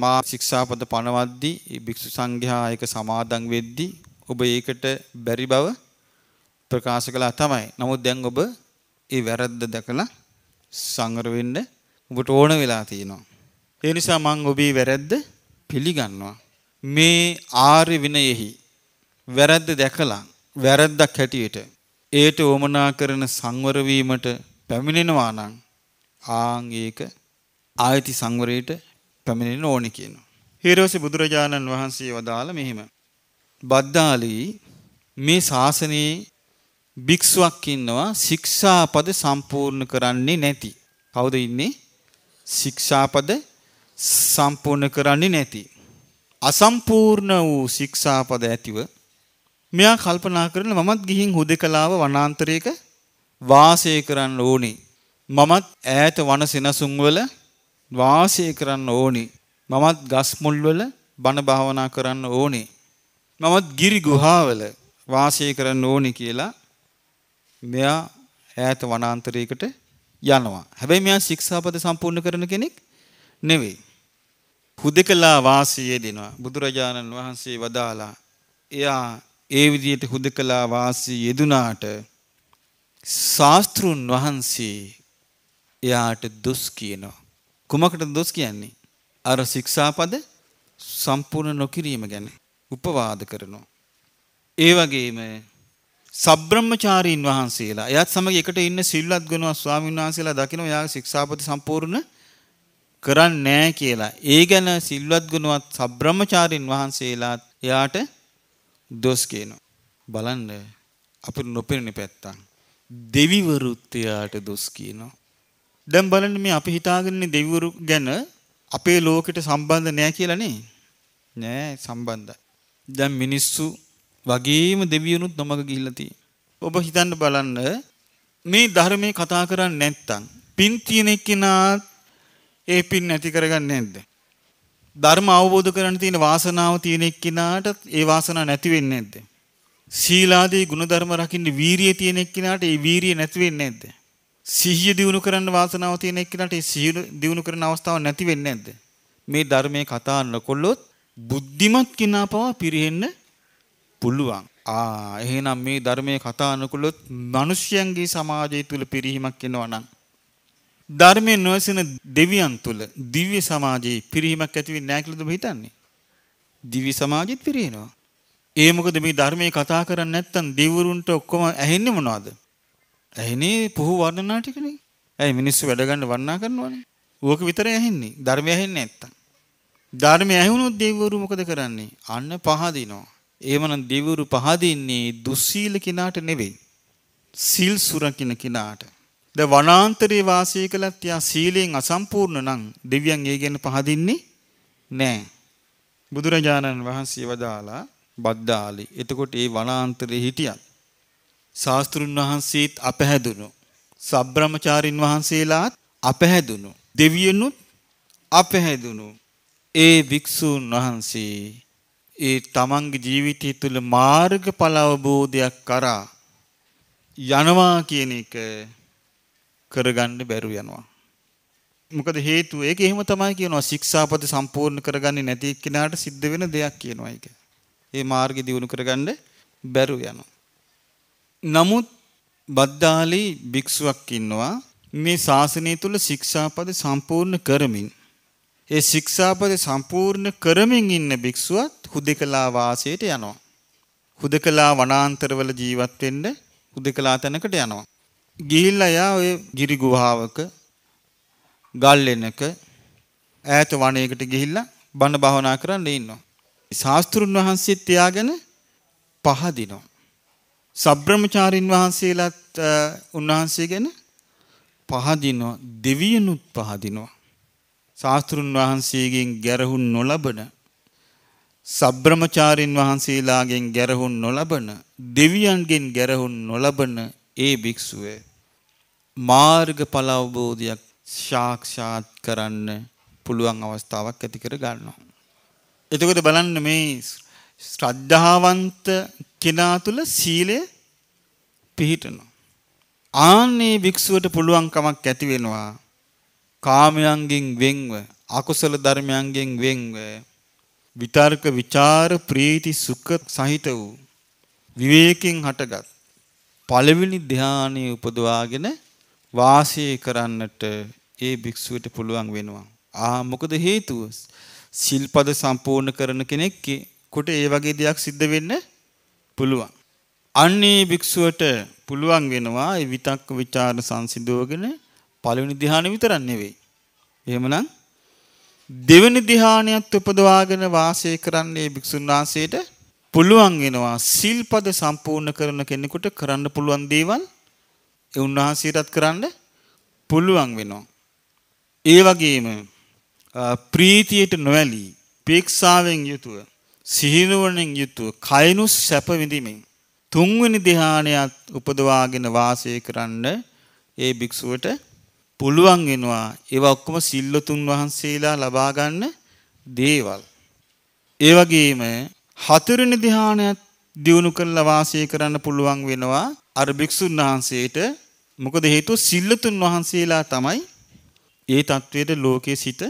මා ශික්ෂාපද පනවද්දී භික්ෂු සංඝයා ඒක සමාදන් වෙද්දී ඔබ ඒකට බැරි බව ප්‍රකාශ කළා තමයි. නමුත් දැන් ඔබ ඒ වැරද්ද දැකලා සංවර වෙන්න ඔබට ඕන වෙලා තියෙනවා. ඒ නිසා මම ඔබේ වැරද්ද පිළිගන්නවා. මේ ආර්ය විනයෙහි වැරද්ද දැකලා වැරද්දක් හැටියට ඒට වමනා කරන සංවර වීමට පැමිණෙනවා නම් ආන් ඒක ආයති සංවරයට පැමිණෙන්න ඕනි කියනවා. හීරෝසි බුදුරජාණන් වහන්සේ වදාළ මෙහිම. බද්දාලී මේ ශාසනයේ භික්ෂුවක් ඉන්නවා ශික්ෂාපද සම්පූර්ණ කරන්නේ නැති. කවුද ඉන්නේ? ශික්ෂාපද සම්පූර්ණ කරන්නේ නැති. අසම්පූර්ණ වූ ශික්ෂාපද ඇතිව මෙයා කල්පනා කරන මමත් ගිහින් හුදකලාව වනාන්තරයක වාසය කරන්න ඕනේ. මමත් ඈත වන සෙනසුන් වල වාසය කරන්න ඕනි. මමත් ගස් මුල්වල බණ භාවනා කරන්න ඕනේ. මමත් ගිරි ගුහාවල වාසය කරන්න ඕනි කියලා මෙයා ඈත වනාන්තරයකට යනවා. හැබැයි මෙයා ශික්ෂාපද සම්පූර්ණ කරන කෙනෙක් නෙවෙයි. හුදකලා වාසයේ දෙනවා. බුදුරජාණන් වහන්සේ වදාලා එයා ඒ විදියට හුදකලා වාසී යෙදුනාට ශාස්ත්‍රුන් වහන්සේ එයාට දුස් කියනවා. කුමකට දොස් කියන්නේ. අර ශික්ෂාපද සම්පූර්ණ නොකිරීම ගැන උපවාද කරනවා. ඒ වගේම සබ්‍රහ්මචාරීන් වහන්සේලා එයත් සමග එකට ඉන්න සිල්වත් ගුණවත් ස්වාමීන් වහන්සේලා දකිනවා එයාගේ ශික්ෂාපද සම්පූර්ණ කරන්නේ නැහැ කියලා. ඒ ගැන සිල්වත් ගුණවත් සබ්‍රහ්මචාරීන් වහන්සේලා එයාට දොස් කියනවා. බලන්න අපිට නොපෙනෙන පැත්තක්. දෙවිවරුත් එයාට දොස් කියනවා. දැන් බලන්න මේ අපි හිතාගන්නේ දෙවිවරු ගැන අපේ ලෝකෙට සම්බන්ධ නෑ කියලා නේ. නෑ සම්බන්ධයි. දැන් මිනිස්සු වගේම දෙවියනුත් නොමග ගිහිල්ලා තියෙනවා. ඔබ හිතන්න බලන්න මේ ධර්මයේ කතා කරන්නේ නැත්තම් පින් තියෙන කෙනා ඒ පින් නැති කරගන්නේ නැද්ද? ධර්ම අවබෝධ කරගන්න තියෙන වාසනාව තියෙන එක්කිනාට ඒ වාසනාව නැති වෙන්නේ නැද්ද? සීලාදී ගුණධර්ම රකින්න වීරිය තියෙන එක්කිනාට ඒ වීරිය නැති වෙන්නේ නැද්ද? සිහිය දිනු කරන්න වාසනාව තියෙන එක්කනට ඒ සිහිය දිනු කරන අවස්ථාව නැති වෙන්නේ නැද්ද? මේ ධර්මයේ කතා නොකොල්ලොත් බුද්ධිමත් කෙනා පවා පිරෙන්න පුළුවන්. ආ එහෙනම් මේ ධර්මයේ කතා නොකොල්ලොත් මිනිස්යන්ගේ සමාජය තුල පිරිහීමක් එනවා නම් ධර්මයේ නොසෙන දෙවියන් තුල දිව්‍ය සමාජයේ පිරිහීමක් ඇති වෙන්නේ නැහැ කියලාද හිතන්නේ? දිව්‍ය සමාජෙත් පිරිනව. ඒ මොකද මේ ධර්මයේ කතා කරන්නේ නැත්නම් දෙවිවරුන්ට ඔක්කොම ඇහෙන්නේ මොනවද? ඇහිනේ පුහු වර්ණනා ටිකනේ. ඇයි මිනිස්සු වැඩ ගන්න වර්ණනා කරනවනේ. ඌක විතරයි ඇහින්නේ. ධර්මය ඇහින්නේ නැත්තම්. ධර්මය ඇහුනොත් දෙවිවරු මොකද කරන්නේ? අන්න පහදිනවා. ඒවනම් දෙවිවරු පහදින්නේ දුස්සීල කිනාට නෙවෙයි. සිල් සුරකින්න කිනාට. ද වනාන්තරේ වාසය කළත් යා සීලයෙන් අසම්පූර්ණ නම් දෙවියන් ඒ ගැන පහදින්නේ නෑ. බුදුරජාණන් වහන්සේ වදාලා බද්දාලි. එතකොට ඒ වනාන්තරේ හිටියත් ශාස්තෘන් වහන්සේත් අපහැදුණු. සබ්‍රමචාරින් වහන්සේලාත් අපහැදුණු. දෙවියනුත් අපහැදුණු. ඒ භික්‍ෂූන් වහන්සේ ඒ තමන්ගේ ජීවිතය තුළ මාර්ග පලවබෝධයක් කරා යනවා කියන එක කරගන්න බැරු යනවා. මොකද හේතුව ඒක එහෙම තමයි කියනවා ශික්ෂාපද සම්පූර්ණ කරගන්නේ නැති එක්කෙනාට සිද්ධ වෙන දෙයක් කියනවා ඒක. ඒ මාර්ගය දියුණු කරගන්න බැරුව යනවා. නමුත් බද්දාලි භික්ෂුවක් ඉන්නවා මේ ශාසනය තුල ශික්ෂාපද සම්පූර්ණ කරමින් ඒ ශික්ෂාපද සම්පූර්ණ කරමින් ඉන්න භික්ෂුවත් හුදකලා වාසයට යනවා. හුදකලා වනාන්තරවල ජීවත් වෙන්න හුදකලා තැනකට යනවා. ගිහිල්ලා යා ඔය ගිරි ගුහාවක ගල් එනක ඈත වනයකට ගිහිල්ලා බණ භාවනා කරන්න ඉන්නවා. ශාස්ත්‍රුන් වහන්සේ තියාගෙන පහදිනවා. සබ්‍රමචාරින් වහන්සේලාත් උන්වහන්සේ ගැන පහදිනවා දෙවියනුත් පහදිනවා. ශාස්තෘන් වහන්සේගෙන් ගැරහුන් නොලබන සබ්‍රමචාරින් වහන්සේලාගෙන් ගැරහුන් නොලබන දෙවියන්ගෙන් ගැරහුන් නොලබන ඒ භික්ෂුව මාර්ග පලවබෝධයක් ශාක්ෂාත් කරන්න පුළුවන් අවස්ථාවක් ඇති කර ගන්නවා. එතකොට බලන්න මේ ශ්‍රද්ධාවන්ත කෙනා තුළ සීලය පිහිටනවා. ආන්නේ භික්ෂුවට පුළුවන්කමක් ඇති වෙනවා කාමයන්ගෙන් වෙන්ව අකුසල ධර්මයන්ගෙන් වෙන්ව විතර්ක ਵਿਚාර ප්‍රීති සුඛ සහිත වූ විවේකයෙන් හටගත් පළවෙනි ධානයේ උපදවාගෙන වාසය කරන්නට ඒ භික්ෂුවට පුළුවන් වෙනවා. ආ මොකද හේතුව? සිල්පද සම්පූර්ණ කරන කෙනෙක්ගේ කොට ඒ වගේ දෙයක් සිද්ධ වෙන්න පුළුවන්. අන්නේ භික්ෂුවට පුළුවන් වෙනවා ඒ විතක්ක ਵਿਚාර සංසිඳවගෙන පළවෙනි ධ්‍යාන විතරක් නෙවෙයි. එහෙමනම් දෙවෙනි ධ්‍යානයත් උපදවාගෙන වාසය කරන්නේ භික්ෂුන් වහන්සේට පුළුවන් වෙනවා සිල්පද සම්පූර්ණ කරන කෙනෙකුට කරන්න පුළුවන් දේවල් ඒ උන්වහන්සේටත් කරන්න පුළුවන් වෙනවා. ඒ වගේම ප්‍රීතියට නොඇලී පීක්ෂාවෙන් යුතුව සිහිනුවණින් යුතුව කයනුස් සැප විඳීමෙන් තුන්වෙනි ධ්‍යානයත් උපදවාගෙන වාසය කරන්න ඒ භික්ෂුවට පුළුවන් වෙනවා ඒවා ඔක්කොම සිල්ලතුන් වහන්සේලා ලබා ගන්න දේවල්. ඒ වගේම හතරවෙනි ධ්‍යානයත් දියුණු කරලා වාසය කරන්න පුළුවන් වෙනවා අර භික්ෂුන් වහන්සේට මොකද හේතුව සිල්ලතුන් වහන්සේලා තමයි ඒ தത്വයට ලෝකයේ සිට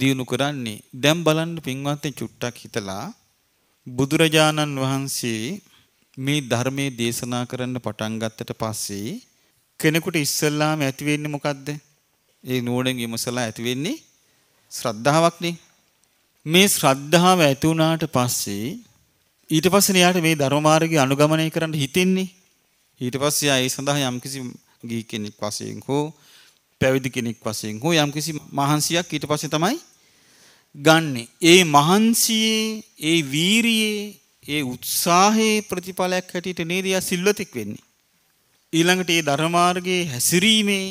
දියුණු කරන්නේ. දැන් බලන්න පින්වත්නි චුට්ටක් හිතලා බුදුරජාණන් වහන්සේ මේ ධර්මයේ දේශනා කරන්න පටන් ගත්තට පස්සේ කෙනෙකුට ඉස්සල්ලාම ඇති වෙන්නේ මොකද්ද? ඒ නුවණෙන් විමසලා ඇති වෙන්නේ ශ්‍රද්ධාවක්නේ. මේ ශ්‍රද්ධාව ඇති වුණාට පස්සේ ඊට පස්සේ න්යායට මේ ධර්ම මාර්ගය අනුගමනය කරන්න හිතෙන්නේ. ඊට පස්සේ ආයේ සඳහා යම්කිසි ගී කෙනෙක් වශයෙන් හෝ පැවිදි කෙනෙක් වශයෙන් හෝ යම්කිසි මහන්සියක් ඊට පස්සේ තමයි ගන්නේ. ඒ මහන්සියේ, ඒ වීරියේ, ඒ උත්සාහයේ ප්‍රතිඵලයක් හැටියට නේද යා සිල්වතෙක් වෙන්නේ. ඊළඟට ඒ ධර්මාර්ගයේ හැසිරීමේ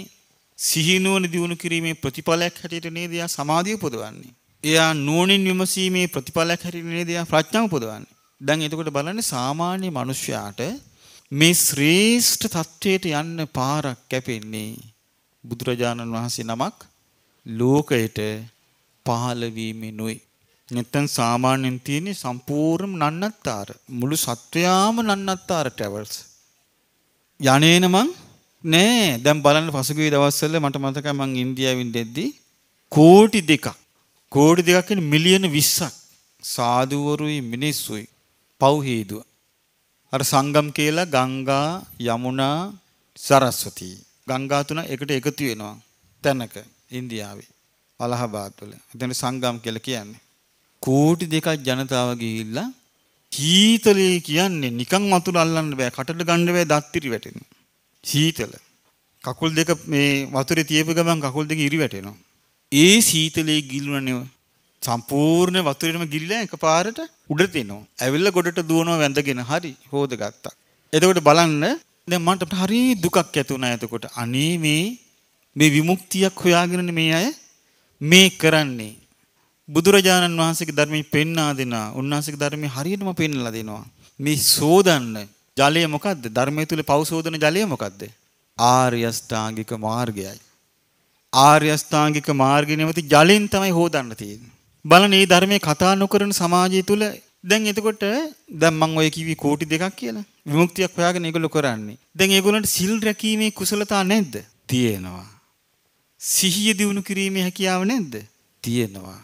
සිහිනුවන දියුණු කිරීමේ ප්‍රතිඵලයක් හැටියට නේද යා සමාධිය උපදවන්නේ. එයා නුවණින් විමසීමේ ප්‍රතිඵලයක් හැටියට නේද යා ප්‍රඥාව උපදවන්නේ. දැන් එතකොට බලන්න සාමාන්‍ය මිනිසයාට මේ ශ්‍රේෂ්ඨ தത്വයට යන්න පාරක් කැපෙන්නේ බුදුරජාණන් වහන්සේ නමක් ලෝකයට පහළවීමෙනුයි. නැත්තම් සාමාන්‍යයෙන් තියෙන්නේ සම්පූර්ණ නන්නත්තාර. මුළු සත්වයාම නන්නත්තාර ට්‍රැවල්ස්. යන්නේ නමං නෑ දැන් බලන්න පසුගිය දවස්වල මට මතකයි මං ඉන්දියාවෙන් දෙද්දී කෝටි දෙකක් කෝටි දෙකක් කියන්නේ මිලියන 20ක් සාදුවරුයි මිනිස්සුයි පව්හීදුව. අර සංගම් කියලා ගංගා යමුනා සරස්වති. ගංගා තුන එකට එකතු වෙනවා තැනක ඉන්දියාවේ. අලහබාද් වල. එතන සංගම් කියලා කියන්නේ. කෝටි දෙකක් ජනතාව ගිහිල්ලා සීතලේ කියන්නේ නිකන් වතුර අල්ලන්න බෑ. කටට ගන්න බෑ දත්තිරි වැටෙන. සීතල. කකුල් දෙක මේ වතුරේ තියපු ගමන් කකුල් දෙක ඉරි වැටෙනවා. ඒ සීතලේ ගිලුණනේ සම්පූර්ණ වතුරේම ගිලිලා එකපාරට උඩට එනවා. ඇවිල්ලා ගොඩට දුවනවා වැඳගෙන හරි හොදගත්තා. එතකොට බලන්න දැන් මට හරි දුකක් ඇති වුණා එතකොට. අනේ මේ මේ විමුක්තියක් හොයාගෙන මේ අය මේ කරන්නේ බුදුරජාණන් වහන්සේගේ ධර්මයේ පෙන්වා දෙනා උන්වහන්සේගේ ධර්මයේ හරියටම පෙන්වලා දෙනවා මේ සෝදන්න ජලය මොකද්ද ධර්මයේ තුල පෞසෝදන ජලය මොකද්ද ආර්ය අෂ්ටාංගික මාර්ගයයි ආර්ය අෂ්ටාංගික මාර්ගය නැමැති ජලෙන් තමයි හොදන්න තියෙන්නේ බලන මේ ධර්මයේ කතා නොකරන සමාජය තුල දැන් එතකොට දැන් මම ඔය කිවි කෝටි දෙකක් කියලා විමුක්තියක් හොයාගෙන ඒගොල්ලෝ කරන්නේ. දැන් ඒගොල්ලන්ට සිල් රැකීමේ කුසලතා නැද්ද? තියෙනවා. සිහිය දියුණු කිරීමේ හැකියාව නැද්ද? තියෙනවා.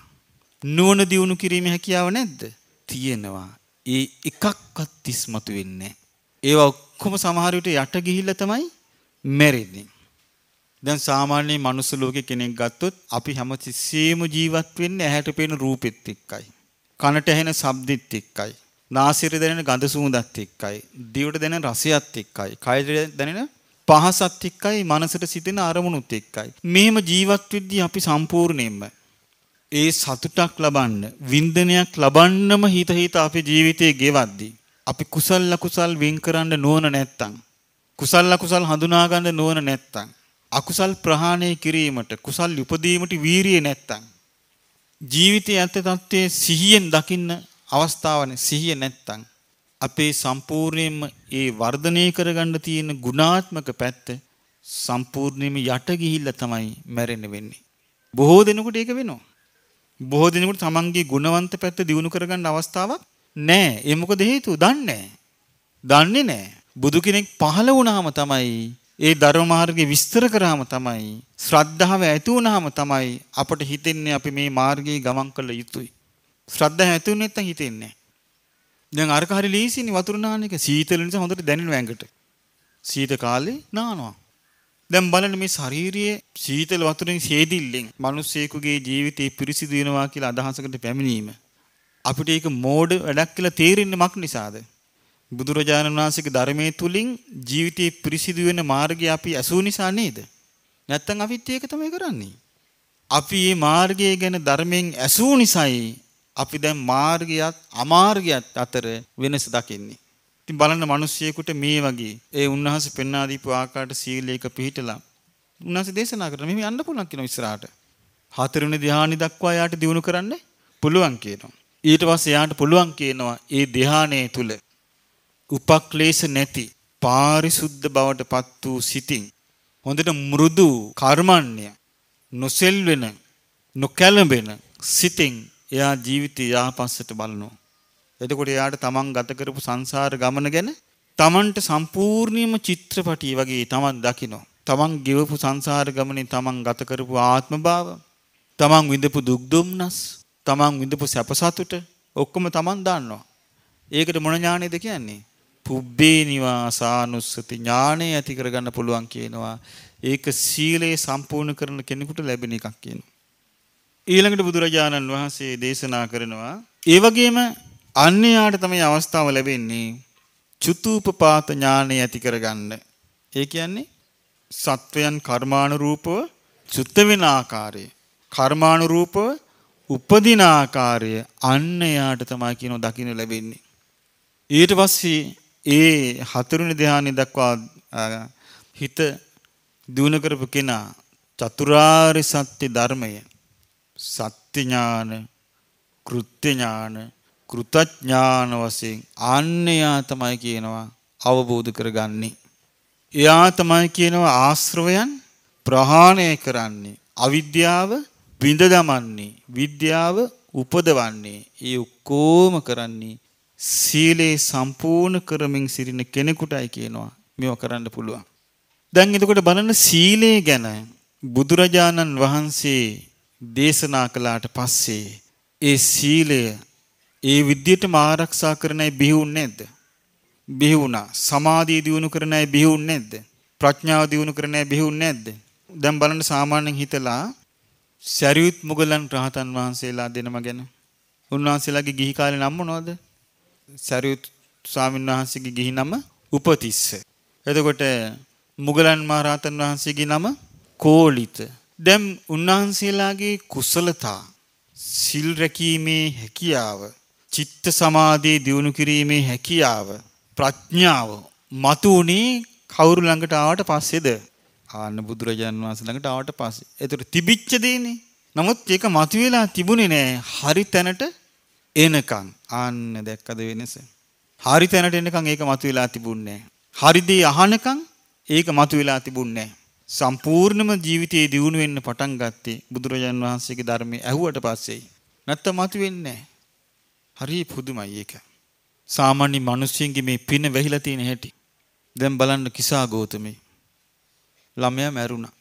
නුවණ දියුණු කිරීමේ හැකියාව නැද්ද? තියෙනවා. ඒ එකක්වත් තිස්මතු වෙන්නේ ඒවා ඔක්කොම සමහර විට යට ගිහිල්ලා තමයි මැරෙන්නේ. දැන් සාමාන්‍ය මනුස්ස ලෝකේ කෙනෙක් ගත්තොත් අපි හැම තිස්සෙම ජීවත් වෙන්නේ ඇහැට පෙනෙන රූපෙත් එක්කයි. කනට ඇහෙන ශබ්දෙත් එක්කයි. නාසයට දැනෙන ගඳ සුවඳත් එක්කයි. දිවට දැනෙන රසයත් එක්කයි. කයට දැනෙන පහසත් එක්කයි මනසට සිතෙන අරමුණුත් එක්කයි. මෙහෙම ජීවත් වෙද්දී අපි සම්පූර්ණයෙන්ම ඒ සතුටක් ලබන්න, වින්දනයක් ලබන්නම හිත හිත අපේ ජීවිතේ ගෙවද්දී අපි කුසල් ලකුසල් වෙන් කරන්න නුවණ නැත්තම්, කුසල් ලකුසල් හඳුනා ගන්න නුවණ නැත්තම්, අකුසල් ප්‍රහාණය කිරීමට, කුසල් උපදීමට වීරිය නැත්තම් ජීවිතයේ ඇත්ත తත්වයේ සිහියෙන් දකින්න අවස්ථාවනේ සිහිය නැත්තම් අපේ සම්පූර්ණයෙන්ම ඒ වර්ධනය කරගන්න තියෙන ගුණාත්මක පැත්ත සම්පූර්ණයෙන්ම යට ගිහිල්ලා තමයි මැරෙන්න වෙන්නේ. බොහෝ දෙනෙකුට ඒක වෙනවා. බොහෝ දෙනෙකුට තමන්ගේ ගුණවන්ත පැත්ත දියුණු කරගන්න අවස්ථාවක් නැහැ. ඒ මොකද හේතුව? දන්නේ නැහැ. දන්නේ නැහැ. බුදු කෙනෙක් පහළ වුණාම තමයි ඒ ධර්ම මාර්ගේ විස්තර කරාම තමයි ශ්‍රද්ධාව ඇති වුණාම තමයි අපට හිතෙන්නේ අපි මේ මාර්ගයේ ගමන් කළ යුතුයි. ශ්‍රද්ධාව ඇති වුනේ නැත්නම් හිතෙන්නේ දැන් අරක හරි ලීසිනි වතුර නාන එක සීතල නිසා හොඳට දැනෙනවා ඇඟට. සීත කාලේ නානවා. දැන් බලන්න මේ ශාරීරියේ සීතල වතුරෙන් සේදිල්ලෙන් මිනිස්සෙකුගේ ජීවිතේ පිරිසිදු වෙනවා කියලා අදහසකට පැමිණීම අපිට ඒක මෝඩ වැඩක් කියලා තේරෙන්නේ මක් නිසාද? බුදුරජාණන් වහන්සේගේ ධර්මයේ තුලින් ජීවිතේ පිරිසිදු වෙන මාර්ගය අපි ඇසූ නිසා නේද? නැත්තම් අපිත් ඒක තමයි කරන්නේ. අපි මේ මාර්ගය ගැන ධර්මයෙන් ඇසූ නිසායි අපි දැන් මාර්ගයත් අමාර්ගයත් අතර වෙනස දකින්නේ. ඉතින් බලන්න මිනිසියෙකුට මේ වගේ ඒ උන්වහන්සේ පෙන්වා දීපු ආකාරයට සීලයක පිළිහිටලා උන්වහන්සේ දේශනා කරන මෙහෙම යන්න පුළුවන් කියනවා ඉස්සරහට. හතරවෙනි ධ්‍යානෙ දක්වා යාට දිනු කරන්න පුළුවන් කියනවා. ඊට පස්සේ යාට පුළුවන් කියනවා ඒ ධ්‍යානයේ තුල උපක්ලේශ නැති පාරිසුද්ධ බවට පත් වූ සිතින් හොඳට මෘදු කර්මන්නේ නොසෙල් වෙන නොකැළඹෙන සිතින් එයා ජීවිතය යාපස්සට බලනවා. එතකොට එයාට තමන් ගත කරපු සංසාර ගමන ගැන තමන්ට සම්පූර්ණියම චිත්‍රපටි වගේ තමන් දකිනවා. තමන් ගෙවපු සංසාර ගමනින් තමන් ගත කරපු ආත්ම භාව, තමන් විඳපු දුක් දුම්නස්, තමන් විඳපු සැප සතුට ඔක්කොම තමන් දන්නවා. ඒකට මොන ඥාණයද කියන්නේ? පුබ්බේ නිවාසානුස්සති ඥාණය ඇති කරගන්න පුළුවන් කියනවා. ඒක සීලය සම්පූර්ණ කරන කෙනෙකුට ලැබෙන එකක් කියනවා. ඊළඟට බුදුරජාණන් වහන්සේ දේශනා කරනවා ඒ වගේම අන්‍යයාට තමයි අවස්ථාව ලැබෙන්නේ චුතූපපාත ඥානය ඇති කරගන්න. ඒ කියන්නේ සත්වයන් කර්මානුරූපව චුත්ත වෙන ආකාරය, කර්මානුරූපව උපදින ආකාරය අන්න එයාට තමයි කියනෝ දකින්න ලැබෙන්නේ. ඊට පස්සේ ඒ හතරුනි ධානය දක්වා හිත දිනු කරපු කෙනා චතුරාර්ය සත්‍ය ධර්මය සත්‍ය ඥාන, කෘත්‍ය ඥාන, කෘතඥාන වශයෙන් අන්නයා තමයි කියනවා අවබෝධ කරගන්නේ. එයා තමයි කියනවා ආශ්‍රවයන් ප්‍රහාණය කරන්නේ. අවිද්‍යාව විඳ දමන්නේ. විද්‍යාව උපදවන්නේ. ඒ ඔක්කොම කරන්නේ සීලේ සම්පූර්ණ කරමින් සිටින කෙනෙකුටයි කියනවා මේවා කරන්න පුළුවන්. දැන් එතකොට බලන්න සීලය ගැන බුදුරජාණන් වහන්සේ දේශනා කළාට පස්සේ ඒ සීලය ඒ විද්‍යටම ආරක්ෂා කරනයි බිහිවුන් නැද්ද? බිහි වුණා. සමාධිය දියුණු කරනයි බිහිවුන් නැද්ද? ප්‍රඥාව දියුණු කරනයි බිහිවුන් නැද්ද? දැන් බලන්න සාමාන්‍යයෙන් හිතලා සරියුත් මුගලන් රහතන් වහන්සේලා දෙනම ගැන. උන්වහන්සේලාගේ ගිහි කාලේ නම මොනවද? සරියුත් ස්වාමීන් වහන්සේගේ ගිහි නම උපතිස්ස. එතකොට මුගලන් මහ රහතන් වහන්සේගේ නම කෝලිත. දැම් උන්වහන්සේලාගේ කුසලතා සිල් රැකීමේ හැකියාව චිත්ත සමාධී දියුණු කිරීමේ හැකියාව ප්‍රඥාව මතු වුණේ කවුරු ළඟට ආවට පස්සේද ආන්න බුදුරජාන් වහන්සේ ළඟට ආවට පස්සේ ඒතර තිබිච්ච දෙන්නේ නමුත් ඒක මතුවලා තිබුණේ නෑ හරි තැනට එනකන් ආන්න දැක්කද වෙනස හරි තැනට එනකන් ඒක මතුවලා තිබුණේ නෑ හරිදී අහනකන් ඒක මතුවලා තිබුණේ නෑ සම්පූර්ණම ජීවිතයේ දියුණු වෙන්න පටන් ගත්තේ බුදුරජාන් වහන්සේගේ ධර්මයේ ඇහුවට පස්සේයි. නැත්තම් මතුවෙන්නේ හරි පුදුමයි ඒක. සාමාන්‍ය මිනිස්සුන්ගේ මේ පින වැහිලා තියෙන හැටි. දැන් බලන්න කිසා ගෞතමී. ළමයා මැරුණා.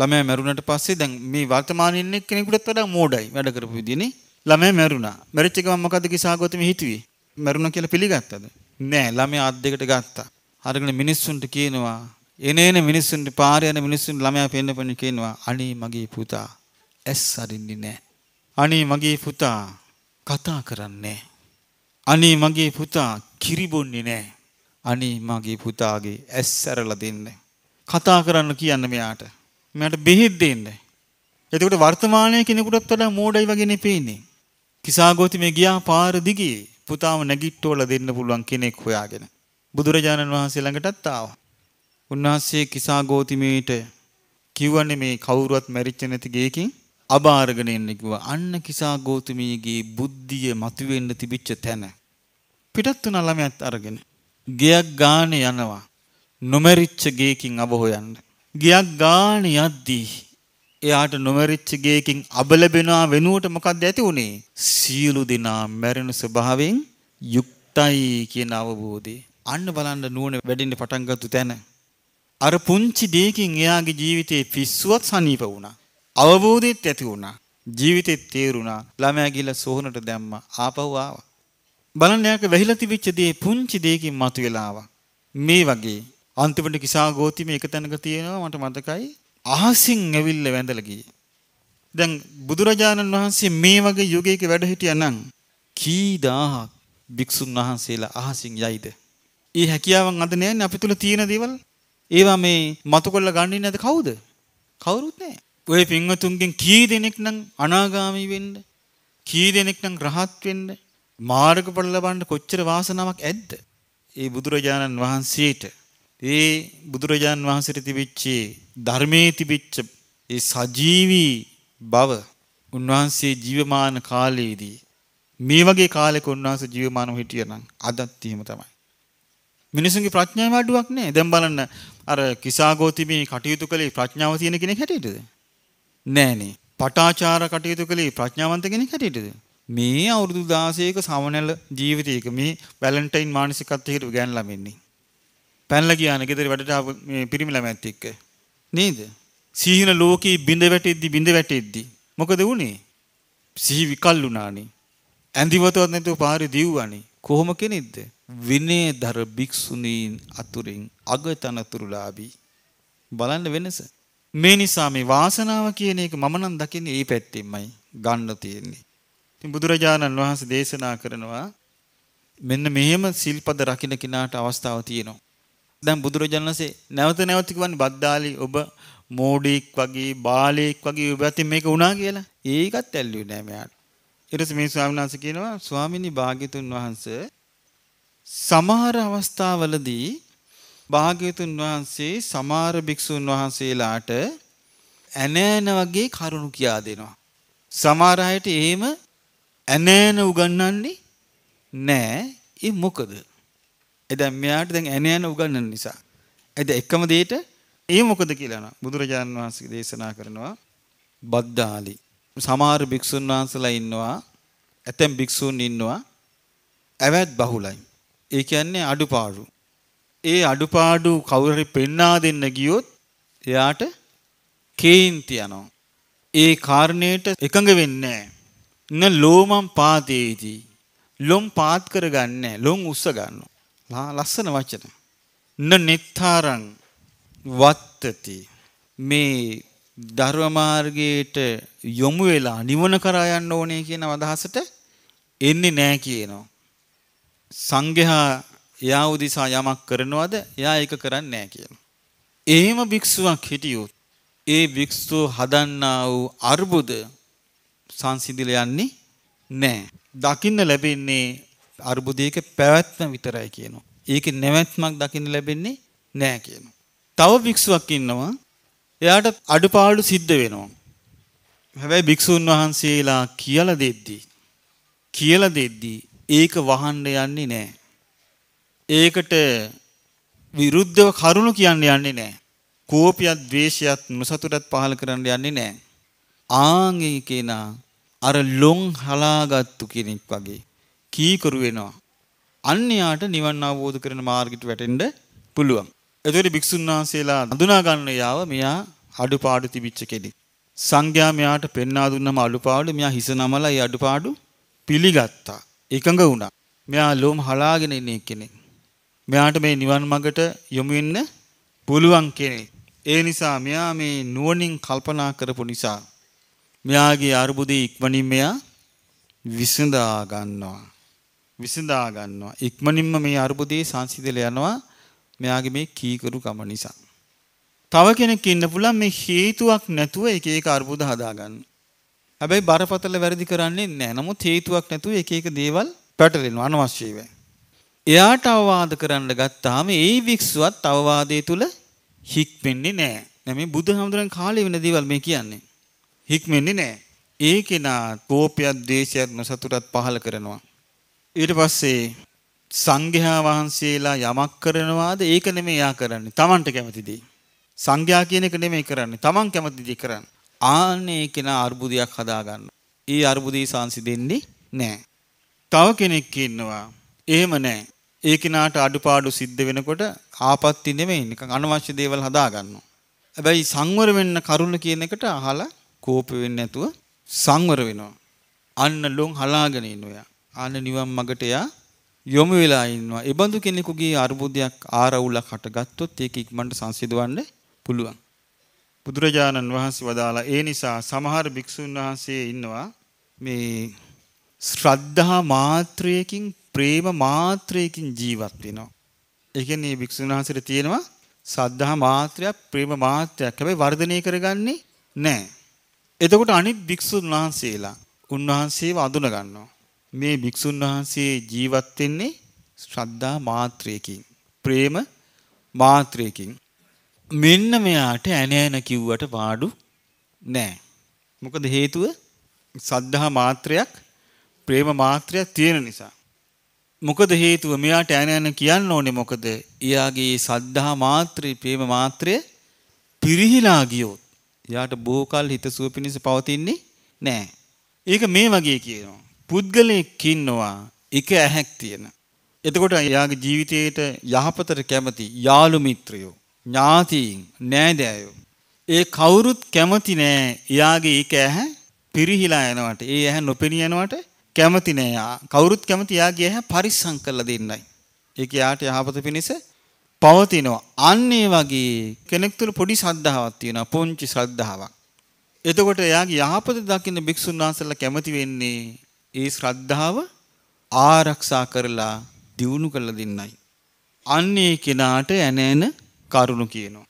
ළමයා මැරුණට පස්සේ දැන් මේ වර්තමානයේ ඉන්න කෙනෙකුටත් වඩා මෝඩයි වැඩ කරපු විදිහනේ. ළමයා මැරුණා. මැරිච්ච ගමන් මොකද කිසා ගෞතමී හිතුවේ? මැරුණා කියලා පිළිගත්තද? නෑ ළමයා අත් දෙකට ගත්තා. අරගෙන මිනිස්සුන්ට කියනවා එනේන මිනිස්සුන්ට පාරේ යන මිනිස්සුන් ළමයා පෙන්නපෙන්න කියනවා අනේ මගේ පුතා ඇස් අරින්නේ නැහැ. අනේ මගේ පුතා කතා කරන්නේ අනේ මගේ පුතා කිරි බොන්නේ නැහැ. අනේ මගේ පුතාගේ ඇස් ඇරලා දෙන්න. කතා කරන්න කියන්න මෙයාට. මෙයාට බෙහෙත් දෙන්න. එතකොට වර්තමානයේ කෙනෙකුටත් වඩා මෝඩයි වගේනේ පේන්නේ. කිසాగෝති මේ ගියා පාර දිගේ පුතාව නැගිට්ටවල දෙන්න පුළුවන් කෙනෙක් හොයාගෙන බුදුරජාණන් වහන්සේ ළඟටත් ආවා. උන්වහන්සේ කිසා ගෝතිමේට කිව්වනේ මේ කවුරුවත් මැරිච්ච නැති ගේකින් අබාරගෙන එන්න කිව්වා. අන්න කිසා ගෝතිමේගේ බුද්ධිය මතුවෙන්න තිබිච්ච තැන. පිටත් තුන ළමයාත් අරගෙන ගයක් ගානේ යනවා. නොමැරිච්ච ගේකින් අබ හොයන්න. ගයක් ගානේ යද්දී එයාට නොමැරිච්ච ගේකින් අබ ලැබෙනා වෙනුවට මොකක්ද ඇති උනේ? සියලු දෙනා මැරෙන ස්වභාවයෙන් යුක්තයි කියන අවබෝධය. අන්න බලන්න නුවණ වැඩින්න පටන් ගත්ත තැන අර පුංචි දෙයකින් එයාගේ ජීවිතේ පිස්සුවක් සනීප වුණා. අවබෝධෙත් ඇති වුණා. ජීවිතෙත් තේරුණා. ළමයා ගිහලා සෝහනට දැම්ම ආපහු ආවා. බලන්න යාක වැහිලා තිබිච්ච දේ පුංචි දෙයකින් මතුවලා ආවා. මේ වගේ අන්තිමට කිසා ගෝතිම එක තැනක තියෙනවා මට මතකයි. අහසින් ඇවිල්ලා වැඳලා ගියේ. දැන් බුදුරජාණන් වහන්සේ මේ වගේ යුගයක වැඩ හිටියා නම් කී දහහක් භික්ෂුන් වහන්සේලා අහසින් යයිද? ඒ හැකියාවන් අද නැන්නේ අපි තුල තියෙන දේවල් ඒවා මේ මතු කොල්ල ගන්නේ නැද කවුද? කවුරුත් නැහැ. ඔය පින්වතුන්ගෙන් කී දෙනෙක් නම් අනාගාමී වෙන්න? කී දෙනෙක් නම් රහත් වෙන්න? මාර්ගඵල ලබන්න කොච්චර වාසනාවක් ඇද්ද? ඒ බුදුරජාණන් වහන්සේට ඒ බුදුරජාණන් වහන්සේට තිබිච්ච ධර්මයේ තිබිච්ච ඒ සජීවී බව උන්වහන්සේ ජීවමාන කාලයේදී මේ වගේ කාලෙක උන්වහන්සේ ජීවමානව හිටියනම් අදත් එහෙම තමයි. මිනිසුන්ගේ ප්‍රඥාව අඩුවක් නෑ. දැන් බලන්න අර කිසాగෝති මේ කටයුතු කළේ ප්‍රඥාව තියෙන කෙනෙක් හැටියටද? නෑනේ. පටාචාර කටයුතු කළේ ප්‍රඥාවන්ත කෙනෙක් හැටියටද? මේ අවුරුදු 16ක සමනල ජීවිතයක මේ වැලන්ටයින් මානසිකත්වයකට ගෑන් ළමෙන්නේ. පැනලා ගියාන ගෙදර වැඩට ආපු මේ පිරිමි ළමයත් එක්ක. නේද? සීහින ලෝකේ බිඳ වැටෙද්දි බිඳ වැටෙද්දි මොකද වුනේ? සිහි විකල් වුණානේ. ඇඳිවතවත් නැතුව පාරේ දිව්වානේ. කොහොම කෙනෙක්ද? විනයදර භික්ෂුණීන් අතුරින් අගතනතුරුලාබී. බලන්න වෙනස. මේ නිසා මේ වාසනාව කියන එක මම නම් දකින්නේ ඒ පැත්තෙන්මයි ගන්න තියෙන්නේ. ඉතින් බුදුරජාණන් වහන්සේ දේශනා කරනවා මෙන්න මෙහෙම සිල්පද රකින්න කිනාට අවස්ථාව තියෙනවා. දැන් බුදුරජාණන් වහන්සේ නැවත නැවත කියන්නේ බද්දාලි ඔබ මෝඩෙක් වගේ බාලයෙක් වගේ ඔබ අතින් මේක වුණා කියලා. ඒකත් ඇල්ලුවේ නෑ මෙයාට. ඊට පස්සේ මේ ස්වාමීන් වහන්සේ කියනවා ස්වාමිනී භාග්‍යතුන් වහන්සේ සමහර අවස්ථාවලදී භාග්‍යවතුන් වහන්සේ සමහර භික්ෂුන් වහන්සේලාට ඇනෑන වගේ කරුණු කියා දෙනවා. සමහර අයට එහෙම ඇනෑන උගන්වන්නේ නෑ. ඒ මොකද? එදැන් මෙයාට දැන් ඇනෑන උගන්වන නිසා. එද එකම දෙයට ඒ මොකද කියලා බුදුරජාණන් වහන්සේ දේශනා කරනවා බද්දාලි. සමහර භික්ෂුන් වහන්සලා ඉන්නවා. ඇතැම් භික්ෂුන් ඉන්නවා. ඇවැත් බහුලයි. ඒ කියන්නේ අඩුපාඩු. ඒ අඩුපාඩු කවුරු පෙන්නා දෙන්න ගියොත් එයාට කේන්ති යනවා. ඒ කාරණයට එකඟ වෙන්නේ න ලෝමම් පාතේති. ලොම් පාත් කරගන්නේ ලොම් උස්ස ගන්නවා. ලස්සන වචන. න නිත්තාරං වත්තති. මේ ධර්මමාර්ගයට යොමු වෙලා නිවන කරා යන්න ඕනේ කියන අදහසට එන්නේ නෑ කියනවා. සංඝයා එයා උදිසා යමක් කරනවද එයා ඒක කරන්නේ නැහැ කියලා. එහෙම භික්ෂුවක් හිටියොත් ඒ භික්ෂුව හදන්නා වූ අර්බුද සංසිඳිල යන්නේ නැහැ. දකින්න ලැබෙන්නේ අර්බුදයක පැවැත්ම විතරයි කියනවා. ඒකේ නැවැත්මක් දකින්න ලැබෙන්නේ නැහැ කියනවා. තව භික්ෂුවක් ඉන්නවා එයාට අඩුපාඩු සිද්ධ වෙනවා. හැබැයි භික්ෂුන් වහන්සේලා කියලා දෙද්දී කියලා දෙද්දී ඒක වහන්න යන්නේ නැහැ. ඒකට විරුද්ධව කරුණු කියන්න යන්නේ නෑ. කෝපයත් දවේශයත් නොසතුටත් පහල කරන්න යන්නේ නෑ. ආංගේ කෙනා අර ලොං හලාගත්තු කෙනෙක් වගේ කීකරු වෙනවා. අන්‍යයාට නිවන් අවබෝධ කරන මාර්ගිට වැටෙන්ඩ පුළුවන්. එතුවට භික්‍ෂුන් වහන්සේලා අඳුනාගන්න යාව මෙයා අඩු පාඩු තිබිච්ච කෙනෙක්. සංඝයා මෙයාට පෙන්වා දුන්නම අඩුපාඩු මෙයා හිස නමලා ඒ අඩුපාඩු පිළිගත්තා. එකඟ වුණා. මෙයා ලොම් හලාගෙන ඉන්නේ කෙනෙක්. මෙයාට මේ නිවන් මඟට යොමු වෙන්න පුළුවන් කෙනෙක්. ඒ නිසා මෙයා මේ නුවණින් කල්පනා කරපු නිසා මෙයාගේ අරුබුදේ ඉක්මනින් මෙයා විසඳා ගන්නවා. විසඳා ගන්නවා. ඉක්මනින්ම මේ අරුබුදේ සංසිඳල යනවා මෙයාගේ මේ කීකරුකම නිසා. තව කෙනෙක් ඉන්න පුළුවන් මේ හේතුවක් නැතුව එක එක අරුබුද හදා ගන්න. හැබැයි බරපතල වැරදි කරන්නේ නැහැ. නමුත් හේතුවක් නැතුව එක එක දේවල් පැටලෙනවා අනවශ්‍ය ඒවා. එයාට අවවාද කරන්න ගත්තාම ඒ වික්ෂුවත් අවවාදයේ තුල හික්මෙන්නේ නැහැ. දැන් මේ බුදුහාමුදුරන් කාලේ වෙන දේවල් මේ කියන්නේ. හික්මෙන්නේ නැහැ. ඒ කෙනා කෝපයක්, ද්වේෂයක්, නොසතුටක් පහල කරනවා. ඊට පස්සේ සංඝයා වහන්සේලා යමක් කරනවාද ඒක නෙමෙයි එයා කරන්නේ. Tamanට කැමති දේ. සංඝයා කියන එක නෙමෙයි කරන්නේ. Taman කැමති දේ කරන්නේ. ආන්නේ කෙනා අර්බුදයක් හදා ගන්නවා. ඒ අර්බුදේ සංසිඳෙන්නේ නැහැ. තව කෙනෙක් ඉන්නවා. එහෙම නැහැ. ඒ කෙනාට අඩුපාඩු සිද්ධ වෙනකොට ආපත්‍ති නෙමෙයි නිකන් අනවශ්‍ය දේවල් හදා ගන්නවා. හැබැයි සංවර වෙන්න කරුණ කියන එකට අහලා කෝප වෙන්නේ නැතුව සංවර වෙනවා. අන්න ලොන් හලාගෙන ඉන්නවා. අන්න නිවන් මගට යා යොමු වෙලා ඉන්නවා. ඒ බඳු කෙනෙකුගේ අරුබුදයක් ආරවුලක් හටගත්තොත් ඒක ඉක්මනට සංසිඳවන්න පුළුවන්. බුදුරජාණන් වහන්සේ වදාලා ඒ නිසා සමහර භික්ෂුන් වහන්සේ ඉන්නවා මේ ශ්‍රද්ධා මාත්‍රයකින් ප්‍රේම මාත්‍රයකින් ජීවත් වෙනවා. ඒ කියන්නේ භික්ෂුන් වහන්සේට තියෙනවා සද්ධා මාත්‍රයක් ප්‍රේම මාත්‍රයක් හැබැයි වර්ධනය කරගන්නේ නැහැ. එතකොට අනිත් භික්ෂුන් වහන්සේලා උන්වහන්සේව අඳුන ගන්නවා. මේ භික්ෂුන් වහන්සේ ජීවත් වෙන්නේ ශ්‍රද්ධා මාත්‍රයකින් ප්‍රේම මාත්‍රයකින් මෙන්න මෙයාට ඇන ඇන කිව්වට පාඩු නැහැ. මොකද හේතුව සද්ධා මාත්‍රයක් ප්‍රේම මාත්‍රයක් තියෙන නිසා. මොකද හේතුව මෙයාට ඈන ඈන කියන්න ඕනේ මොකද? එයාගේ සද්ධා මාත්‍රි ප්‍රේම මාත්‍රය පිරිහිලා ගියොත් එයාට බොහෝ කල හිතසුව පිණිස පවතින්නේ නැහැ. ඒක මේ වගේ කියනවා. පුද්ගලෙක් ඉන්නවා එක ඇහැක් තියෙන. එතකොට එයාගේ ජීවිතයේට යහපතට කැමති යාළු මිත්‍රයෝ, ඥාතීන්, නෑදෑයෝ ඒ කවුරුත් කැමති නෑ එයාගේ එක ඇහැ පිරිහිලා යනවට. ඒ ඇහැ නොපෙනී යනවට කැමති නෑ යා. කවුරුත් කැමති යා ගිය හැ පරිස්සම් කරලා දෙන්නයි. ඒක යාට යහපත පිණිස පවතිනවා. අන්න ඒ වගේ කෙනෙක් තුළ පොඩි සද්ධාවක් තියෙනවා. පුංචි සද්ධාවක්. එතකොට එයාගේ යහපත දකින්න භික්ෂුන් වහන්සේලා කැමති වෙන්නේ ඒ ශ්‍රද්ධාව ආරක්ෂා කරලා දියුණු කරලා දෙන්නයි. අන්න ඒ කෙනාට ඇන ඇන කරුණු කියනවා.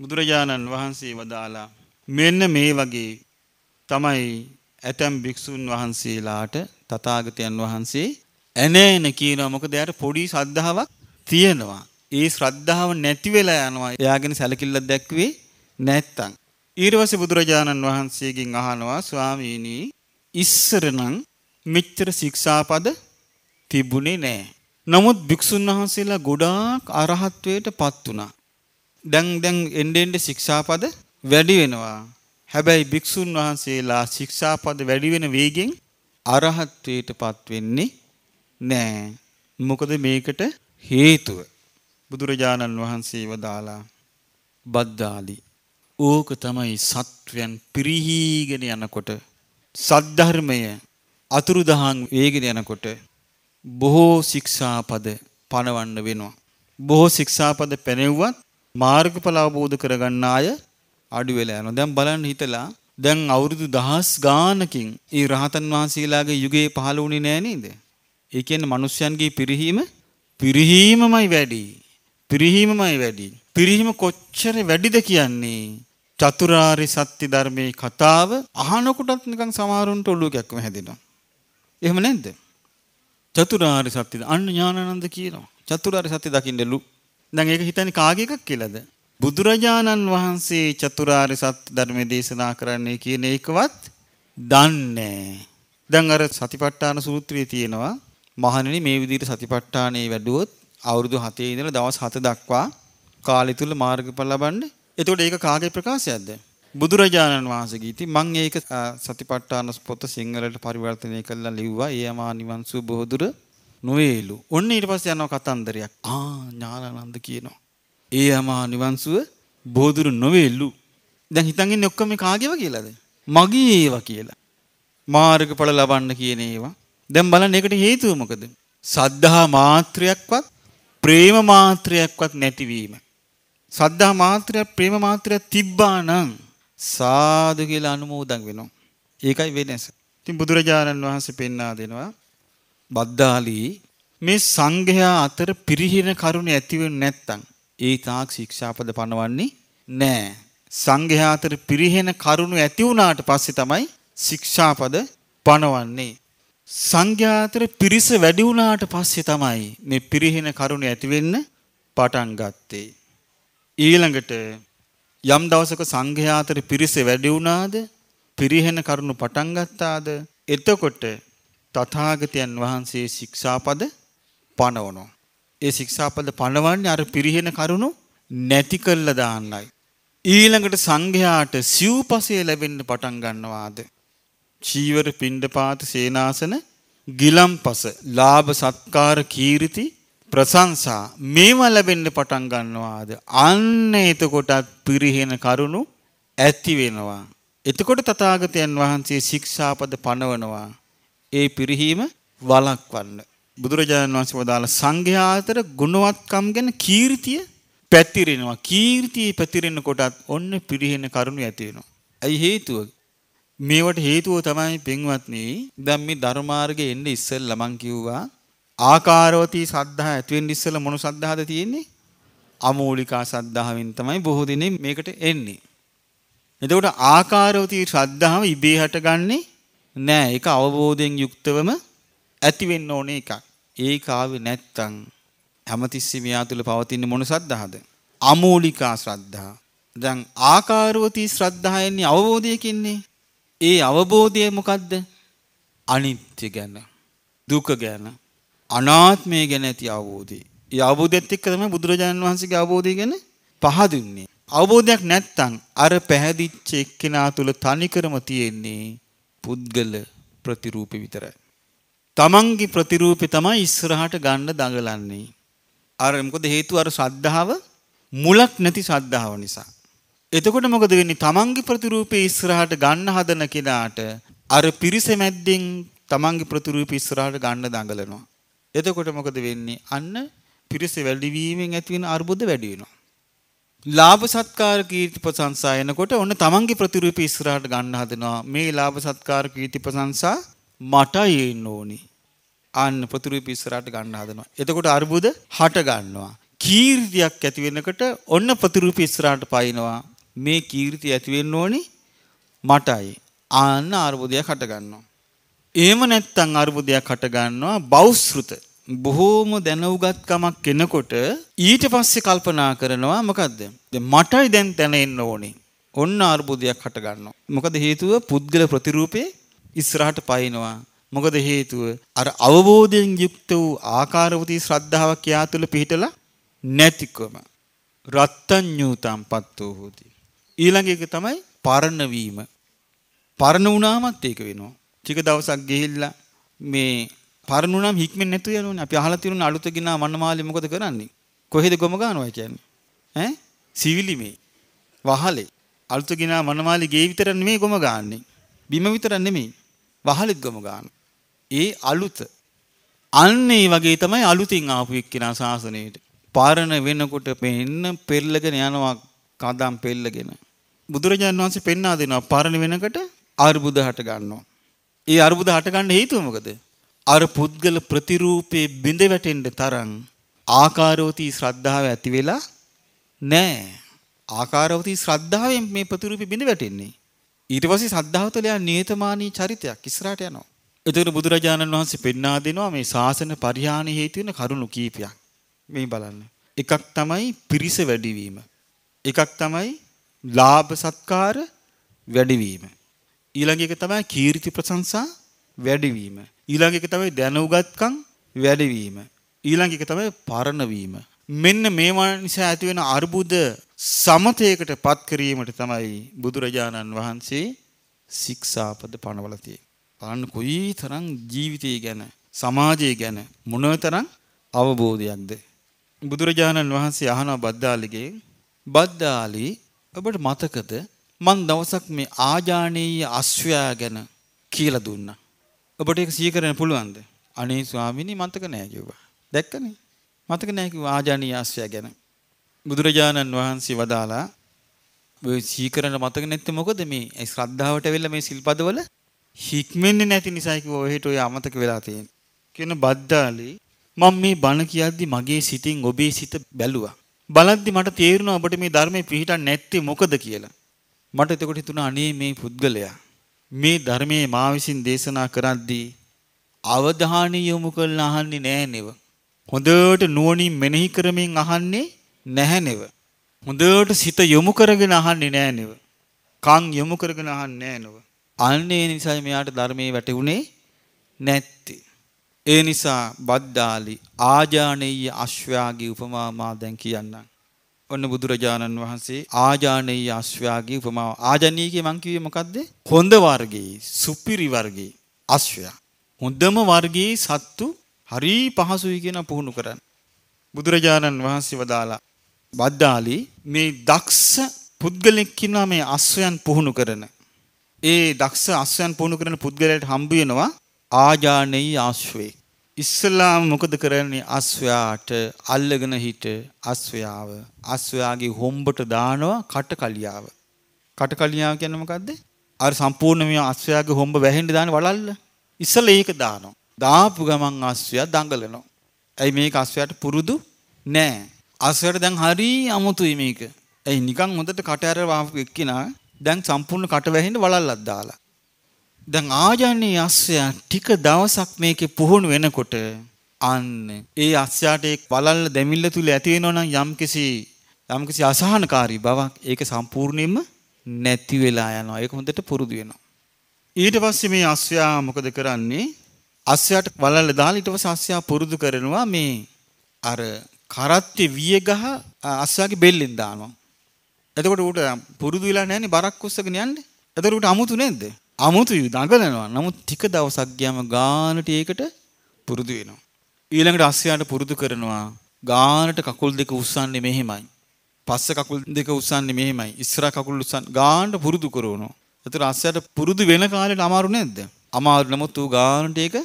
බුදුරජාණන් වහන්සේ වදාලා මෙන්න මේ වගේ තමයි ඇතැම් භික්‍ෂූන් වහන්සේලාට තතාගතයන් වහන්සේ ඇනෑන කියනවා මොකද එයාට පොඩි ශ්‍රද්ධාවක් තියෙනවා. ඒ ශ්‍රද්ධාව නැති වෙලා යනවා. එයාගෙන සැලකිල්ල දැක්වේ නැත්තම්. ඊර්වසේ බුදුරජාණන් වහන්සේගෙන් අහනවා ස්වාමීනි ඉස්සර නම් මෙච්චර ශික්ෂාපද තිබුණේ නැහැ. නමුත් භික්ෂුන් වහන්සේලා ගොඩාක් අරහත්වයට පත් වුණා. දැන් දැන් එන්න එන්න ශික්ෂාපද වැඩි වෙනවා. හැබැයි භික්ෂුන් වහන්සේලා ශික්ෂාපද වැඩි වෙන වේගෙන් අරහත්ත්වයටපත් වෙන්නේ නෑ. මොකද මේකට හේතුව බුදුරජාණන් වහන්සේ වදාලා බද්දාලි ඕක තමයි සත්වයන් පිරිහීගෙන යනකොට සද්ධර්මය අතුරුදහන් වේගෙන යනකොට බොහෝ ශික්ෂාපද පණවන්න වෙනවා. බොහෝ ශික්ෂාපද පැනෙව්වත් මාර්ගඵල අවබෝධ කරගන්න අය අඩු වෙලා යනවා. දැන් බලන්න හිතලා දැන් අවුරුදු දහස් ගානකින් ඒ රහතන් වහන්සේලාගේ යුගයේ පහළ වුණේ නෑ නේද? ඒ කියන්නේ මිනිස්යන්ගේ පිරිහීම පිරිහීමමයි වැඩි. පිරිහීමමයි වැඩි. පිරිහීම කොච්චර වැඩිද කියන්නේ චතුරාර්ය සත්‍ය ධර්මයේ කතාව අහනකොටත් නිකන් සමහරුන්ට ඔළුව කැක්කම හැදෙනවා. එහෙම නැද්ද? චතුරාර්ය සත්‍යද අන්න ඥානানন্দ කියනවා. චතුරාර්ය සත්‍ය දකින්නලු. දැන් ඒක හිතන්නේ කාගේ එකක් කියලාද? බුදුරජාණන් වහන්සේ චතුරාර්ය සත්‍ය ධර්මයේ දේශනා කරන්නේ කියන එකවත් දන්නේ දැන් අර සතිපට්ඨාන සූත්‍රයේ තියෙනවා මහණෙනි මේ විදිහට සතිපට්ඨානේ වැඩුවොත් අවුරුදු 7 ඉඳලා දවස් 7 දක්වා කාලය තුල මාර්ගඵල ලබන්නේ. එතකොට ඒක කාගේ ප්‍රකාශයක්ද? බුදුරජාණන් වහන්සේගේ. ඉතින් මම ඒක සතිපට්ඨාන පොත සිංහලට පරිවර්තනය කරලා ලිව්වා. ඒ යමා නිවන් සුව බොහෝ දුර නොවේලු. ඔන්න ඊට පස්සේ යනවා කතන්දරයක්. ආ ඥානানন্দ කියනවා. ඒ අමා නිවන්සුව බෝධුරු නොවේල්ලු. දැන් හිතන්ගෙන ඔක්කොම කාගේව කියලාද? මගේ ඒවා කියලා. මාර්ගඵල ලබන්න කියන ඒවා. දැන් බලන්න ඒකට හේතුව මොකද? සද්ධා මාත්‍රයක්වත් ප්‍රේම මාත්‍රයක්වත් නැතිවීම. සද්ධා මාත්‍රයක් ප්‍රේම මාත්‍රයක් තිබ්බා නම් සාදු කියලා අනුමෝදන් වෙනවා. ඒකයි වෙනස. ඉතින් බුදුරජාණන් වහන්සේ පෙන්වා දෙනවා බද්දාලී මේ සංඝයා අතර පිරිහින කරුණ ඇති වෙන්නේ නැත්නම් ඒ තාක් ශික්ෂාපද පනවන්නේ නෑ. සංඝයා අතර පිරිහෙන කරුණු ඇති වුණාට පස්සේ තමයි ශික්ෂාපද පනවන්නේ. සංඝයා අතර පිරිස වැඩි වුණාට පස්සේ තමයි මේ පිරිහෙන කරුණු ඇති වෙන්න පටන් ගත්තේ. ඊළඟට යම් දවසක සංඝයා අතර පිරිස වැඩි වුණාද පිරිහෙන කරුණු පටන් ගත්තාද එතකොට තථාගතයන් වහන්සේ ශික්ෂාපද පනවනවා. ඒ ශික්ෂාපද පනවන්නේ අර පිරිහෙන කරුණු නැති කරලා දාන්නයි. ඊළඟට සංඝයාට සිව්පසය ලැබෙන්න පටන් ගන්නවාද. චීවර පිණ්ඩපාත සේනාසන ගිලම්පස ලාභ සත්කාර කීර්ති ප්‍රශංසා මේවා ලැබෙන්න පටන් ගන්නවාද අන්න එතකොටත් පිරිහෙන කරුණු ඇති වෙනවා එතකොට තථාගතයන් වහන්සේ ශික්ෂාපද පනවනවා ඒ පිරිහීම වළක්වන්න බුදුරජාණන් වහන්සේ වදාළ සංඝයා අතර ගුණවත්කම් ගැන කීර්තිය පැතිරෙනවා. කීර්තිය පැතිරෙන කොටත් ඔන්න පිරිහෙන කරුණු ඇති වෙනවා. ඇයි හේතුව? මේවට හේතුව තමයි පින්වත්නි දැන් මේ ධර්මාර්ගයේ එන්නේ ඉස්සෙල්ලා මං කිව්වා ආකාරවතී සද්ධා ඇති වෙන්න ඉස්සෙල්ලා මොන සද්ධාද තියෙන්නේ? අමූලිකා සද්ධාවෙන් තමයි බොහෝ දිනේ මේකට එන්නේ. එතකොට ආකාරවතී ශ්‍රද්ධාව ඉබේ හටගන්නේ නෑ. ඒක අවබෝධයෙන් යුක්තවම ඇති වෙන්න ඕනේ එකක්. ඒක ආවේ නැත්තම් හැමතිස්සෙම මෙයා තුල පවතින මොන ශ්‍රද්ධාවද? අමූලිකා ශ්‍රද්ධා. දැන් ආකාරවතී ශ්‍රද්ධායන්නේ අවබෝධයකින්නේ. ඒ අවබෝධය මොකද්ද? අනිත්‍ය ගැන, දුක ගැන, අනාත්මය ගැන ඇති අවබෝධය. ඒ අවබෝධයත් එක්ක තමයි බුදුරජාණන් වහන්සේගේ අවබෝධය ගැන පහදුන්නේ. අවබෝධයක් නැත්තම් අර පැහැදිච්ච එක්කෙනා තුල තනිකරම තියෙන්නේ පුද්ගල ප්‍රතිරූපේ විතරයි. තමන්ගේ ප්‍රතිරූපේ තමයි ඉස්සරහට ගන්න දඟලන්නේ. අර මොකද හේතුව අර ශ්‍රද්ධාව මුලක් නැති ශ්‍රද්ධාව නිසා. එතකොට මොකද වෙන්නේ? තමන්ගේ ප්‍රතිරූපේ ඉස්සරහට ගන්න හදන කෙනාට අර පිරිස මැද්දෙන් තමන්ගේ ප්‍රතිරූපේ ඉස්සරහට ගන්න දඟලනවා. එතකොට මොකද වෙන්නේ? අන්න පිරිස වැඩිවීමෙන් ඇති වෙන අර්බුද වැඩි වෙනවා. ලාභ සත්කාර කීර්ති ප්‍රශංසා එනකොට ඔන්න තමන්ගේ ප්‍රතිරූපේ ඉස්සරහට ගන්න හදනවා. මේ ලාභ සත්කාර කීර්ති ප්‍රශංසා මට එන්න ඕනි. අන්න පොතුරු පිස්සරට ගන්න හදනවා. එතකොට අර්බුද හට ගන්නවා. කීර්තියක් ඇති වෙනකොට ඔන්න පොතුරු පිස්සරට පයින්නවා. මේ කීර්තිය ඇති වෙන්න ඕනි මටයි. ආන්න අර්බුදයක් හට ගන්නවා. එහෙම නැත්තම් අර්බුදයක් හට ගන්නවා බෞස්ෘත. බොහෝම දැනවගත්කමක් කෙනකොට ඊට පස්සේ කල්පනා කරනවා මොකක්ද මටයි දැන් තැනෙන්න ඕනේ ඔන්න අර්බුදයක් හටගන්නවා. මොකද හේතුව පුද්ගල ප්‍රතිරූපේ ඉස්සරහට පයින්නවා. මොකද හේතුව අර අවබෝධයෙන් යුක්ත වූ ආකාරවතී ශ්‍රද්ධාවක් යා තුළ පිහිටලා නැතිකම. රත්තඤ්ඤූතම් පත්තෝ හෝති. ඊළඟ එක තමයි පරණ වීම. පරණ වුණාමත් ඒක වෙනවා. ටික දවසක් ගිහිල්ලා මේ පරණ නම් හික්මෙන් නැතු යනෝනේ. අපි අහලා තියෙන අලුත ගිනා මනමාලි මොකද කරන්නේ? කොහෙද ගොම ගන්නවා කියන්නේ? ඈ? සිවිලි මේ. වහලේ. අලුත ගිනා මනමාලි ගේ විතර නෙමෙයි ගොම ගන්නෙ. බිම විතර නෙමෙයි. වහලෙක්ගම ගාන. ඒ අලුත. අන්නේ වගේ තමයි අලුතින් ආපුයක් කෙනා ශාසනයට. පාරණ වෙන්නකොට පෙන්න පෙල්ලගෙන යනවා කදම් පෙල්ලගෙන. බුදුරජාණන් වහන්සේ පෙන්නා දෙනවා පාරණ වෙනකට අර්බුද හට ගන්නවා. ඒ අර්බුද හටගන්න හේතුවමකද. අර පුද්ගල ප්‍රතිරූපයේ බිඳ වැටෙන්ට තරන් ආකාරෝතිී ශ්‍රද්ධාව ඇති වෙලා නෑ ආකාරවති ශ්‍රද්ධාවෙන් මේ ප්‍රතිරූපි බිඳ වැටෙන්නේ. ඊට පස්සේ සද්ධාව තුළ යා නියතමානී චරිතයක් ඉස්සරහට යනවා. එතකොට බුදුරජාණන් වහන්සේ පෙන්වා දෙනවා මේ ශාසන පරිහානි හේතු වෙන කරුණු කීපයක්. මේ බලන්න. එකක් තමයි පිරිස වැඩිවීම. එකක් තමයි ලාභ සත්කාර වැඩිවීම. ඊළඟ එක තමයි කීර්ති ප්‍රශංසා වැඩිවීම. ඊළඟ එක තමයි දැනුගත්කම් වැඩිවීම. ඊළඟ එක තමයි පරණවීම. මෙන්න මේවා නිසා ඇතිවෙන අර්බුද සමතයකට පත්කිරීමට තමයි බුදුරජාණන් වහන්සේ සික්ෂාපද පනවල තියෙන්නේ. බලන්න කොයිතරම් ජීවිතය ගැන සමාජය ගැන මොනතරම් අවබෝධයක්ද බුදුරජාණන් වහන්සේ අහන බද්දාලිගේ බද්දාලි ඔබට මතකද මං දවසක් මේ ආජානීය අශ්වයා ගැන කියලා දුන්නා. ඔබට ඒක සිහි කරන්න පුළුවන්ද? අනේ ස්වාමීනි මතක නෑ කිව්වා. දැක්කනේ. මතක නෑ කිව්වා ආජානීය අශ්වයා ගැන. බුදුරජාණන් වහන්සේ වදාලා සීකරන මතක නැත්තේ මොකද මේ ශ්‍රද්ධාවට වෙලා මේ සිල්පදවල හික්මෙන්නේ නැති නිසා කිව්ව ඔහෙට ඔය අමතක වෙලා තියෙන. කියන බද්දාලි මම මේ බණ කියද්දි මගේ සිතින් ඔබේ සිත බැලුවා. බලද්දි මට තේරුණා ඔබට මේ ධර්මයේ පිහිටක් නැත්තේ මොකද කියලා. මට එතකොට හිතුණා අනේ මේ පුද්ගලයා මේ ධර්මයේ මා විසින් දේශනා කරද්දී අවධානය යොමු කරලා අහන්නේ නෑ නේව. හොඳට නුවණින් මෙනෙහි කරමින් අහන්නේ නැහැ නෙව. හොඳට සිත යොමු කරගෙන අහන්නේ නැහැ නෙව. කන් යොමු කරගෙන අහන්නේ නැහැ නෙව. අන්න ඒ නිසා මෙයාට ධර්මයේ වැටුනේ නැත්තේ. ඒ නිසා බද්දාලි ආජානෙය අශ්වයාගේ උපමා මා දැන් කියන්නම්. ඔන්න බුදුරජාණන් වහන්සේ ආජානෙය අශ්වයාගේ උපමාව. ආජානීය කිය මං කිව්වේ මොකද්ද? හොඳ වර්ගයේ, සුපිරි වර්ගයේ අශ්වයා. හොඳම වර්ගයේ සත්තු හරි පහසුයි කියන පුහුණු කරන්න. බුදුරජාණන් වහන්සේ වදාලා වද්දාලි මේ දක්ෂ පුද්ගලෙක් ඉන්නවා මේ අස්වැයන් පුහුණු කරන. ඒ දක්ෂ අස්වැයන් පුහුණු කරන පුද්ගලයාට හම්බ වෙනවා ආජානෙයි ආශ්වේ. ඉස්සලාම මොකද කරන්නේ අස්වැයාට අල්ලගෙන හිට අස්වැයාව අස්වැයාගේ හොම්බට දානවා කටකලියාව. කටකලියාව කියන්නේ මොකද්ද? අර සම්පූර්ණ මේ අස්වැයාගේ හොම්බ වැහෙන්න දාන වලල්ල. ඉස්සලා ඒක දානවා. දාපු ගමන් අස්වැයා දඟලනවා. ඇයි මේක අස්වැයාට පුරුදු නෑ. අස්සයට දැන් හරි අමුතුයි මේක. ඇයි නිකන් හොඳට කට ඇර වහපු එක්කිනා දැන් සම්පූර්ණ කට වැහෙන්න වලල්ලක් දාලා. දැන් ආජානීය අස්සයා ටික දවසක් මේකේ පුහුණු වෙනකොට අන්න ඒ අස්සයාට ඒ වලල්ල දෙමිල්ල තුල ඇති වෙනවනම් යම්කිසි යම්කිසි අසහනකාරී බවක් ඒක සම්පූර්ණයෙන්ම නැති වෙලා යනවා. ඒක හොඳට පුරුදු වෙනවා. ඊට පස්සේ මේ අස්සයා මොකද කරන්නේ? අස්සයාට වලල්ල දාලා ඊට පස්සේ අස්සයා පුරුදු කරනවා මේ අර කරත්තේ විය ගහ අස්සාගේ බෙල්ලෙන් දානවා. එතකොට ඌට පුරුදු වෙලා නැහනේ බරක් ඔස්සගෙන යන්නේ. එතකොට ඌට අමුතු නේද? අමුතුයි දඟලනවා. නමුත් ටික දවසක් ගියාම ගානට ඒකට පුරුදු වෙනවා. ඊළඟට අස්සයාට පුරුදු කරනවා ගානට කකුල් දෙක උස්සන්නේ මෙහෙමයි. පස්ස කකුල් දෙක උස්සන්නේ මෙහෙමයි. ඉස්සර කකුල් උස්සන් ගානට පුරුදු කරනවා. එතකොට අස්සයාට පුරුදු වෙන කාලේට අමාරු නේද? අමාරු නමුත් ඌ ගානට ඒක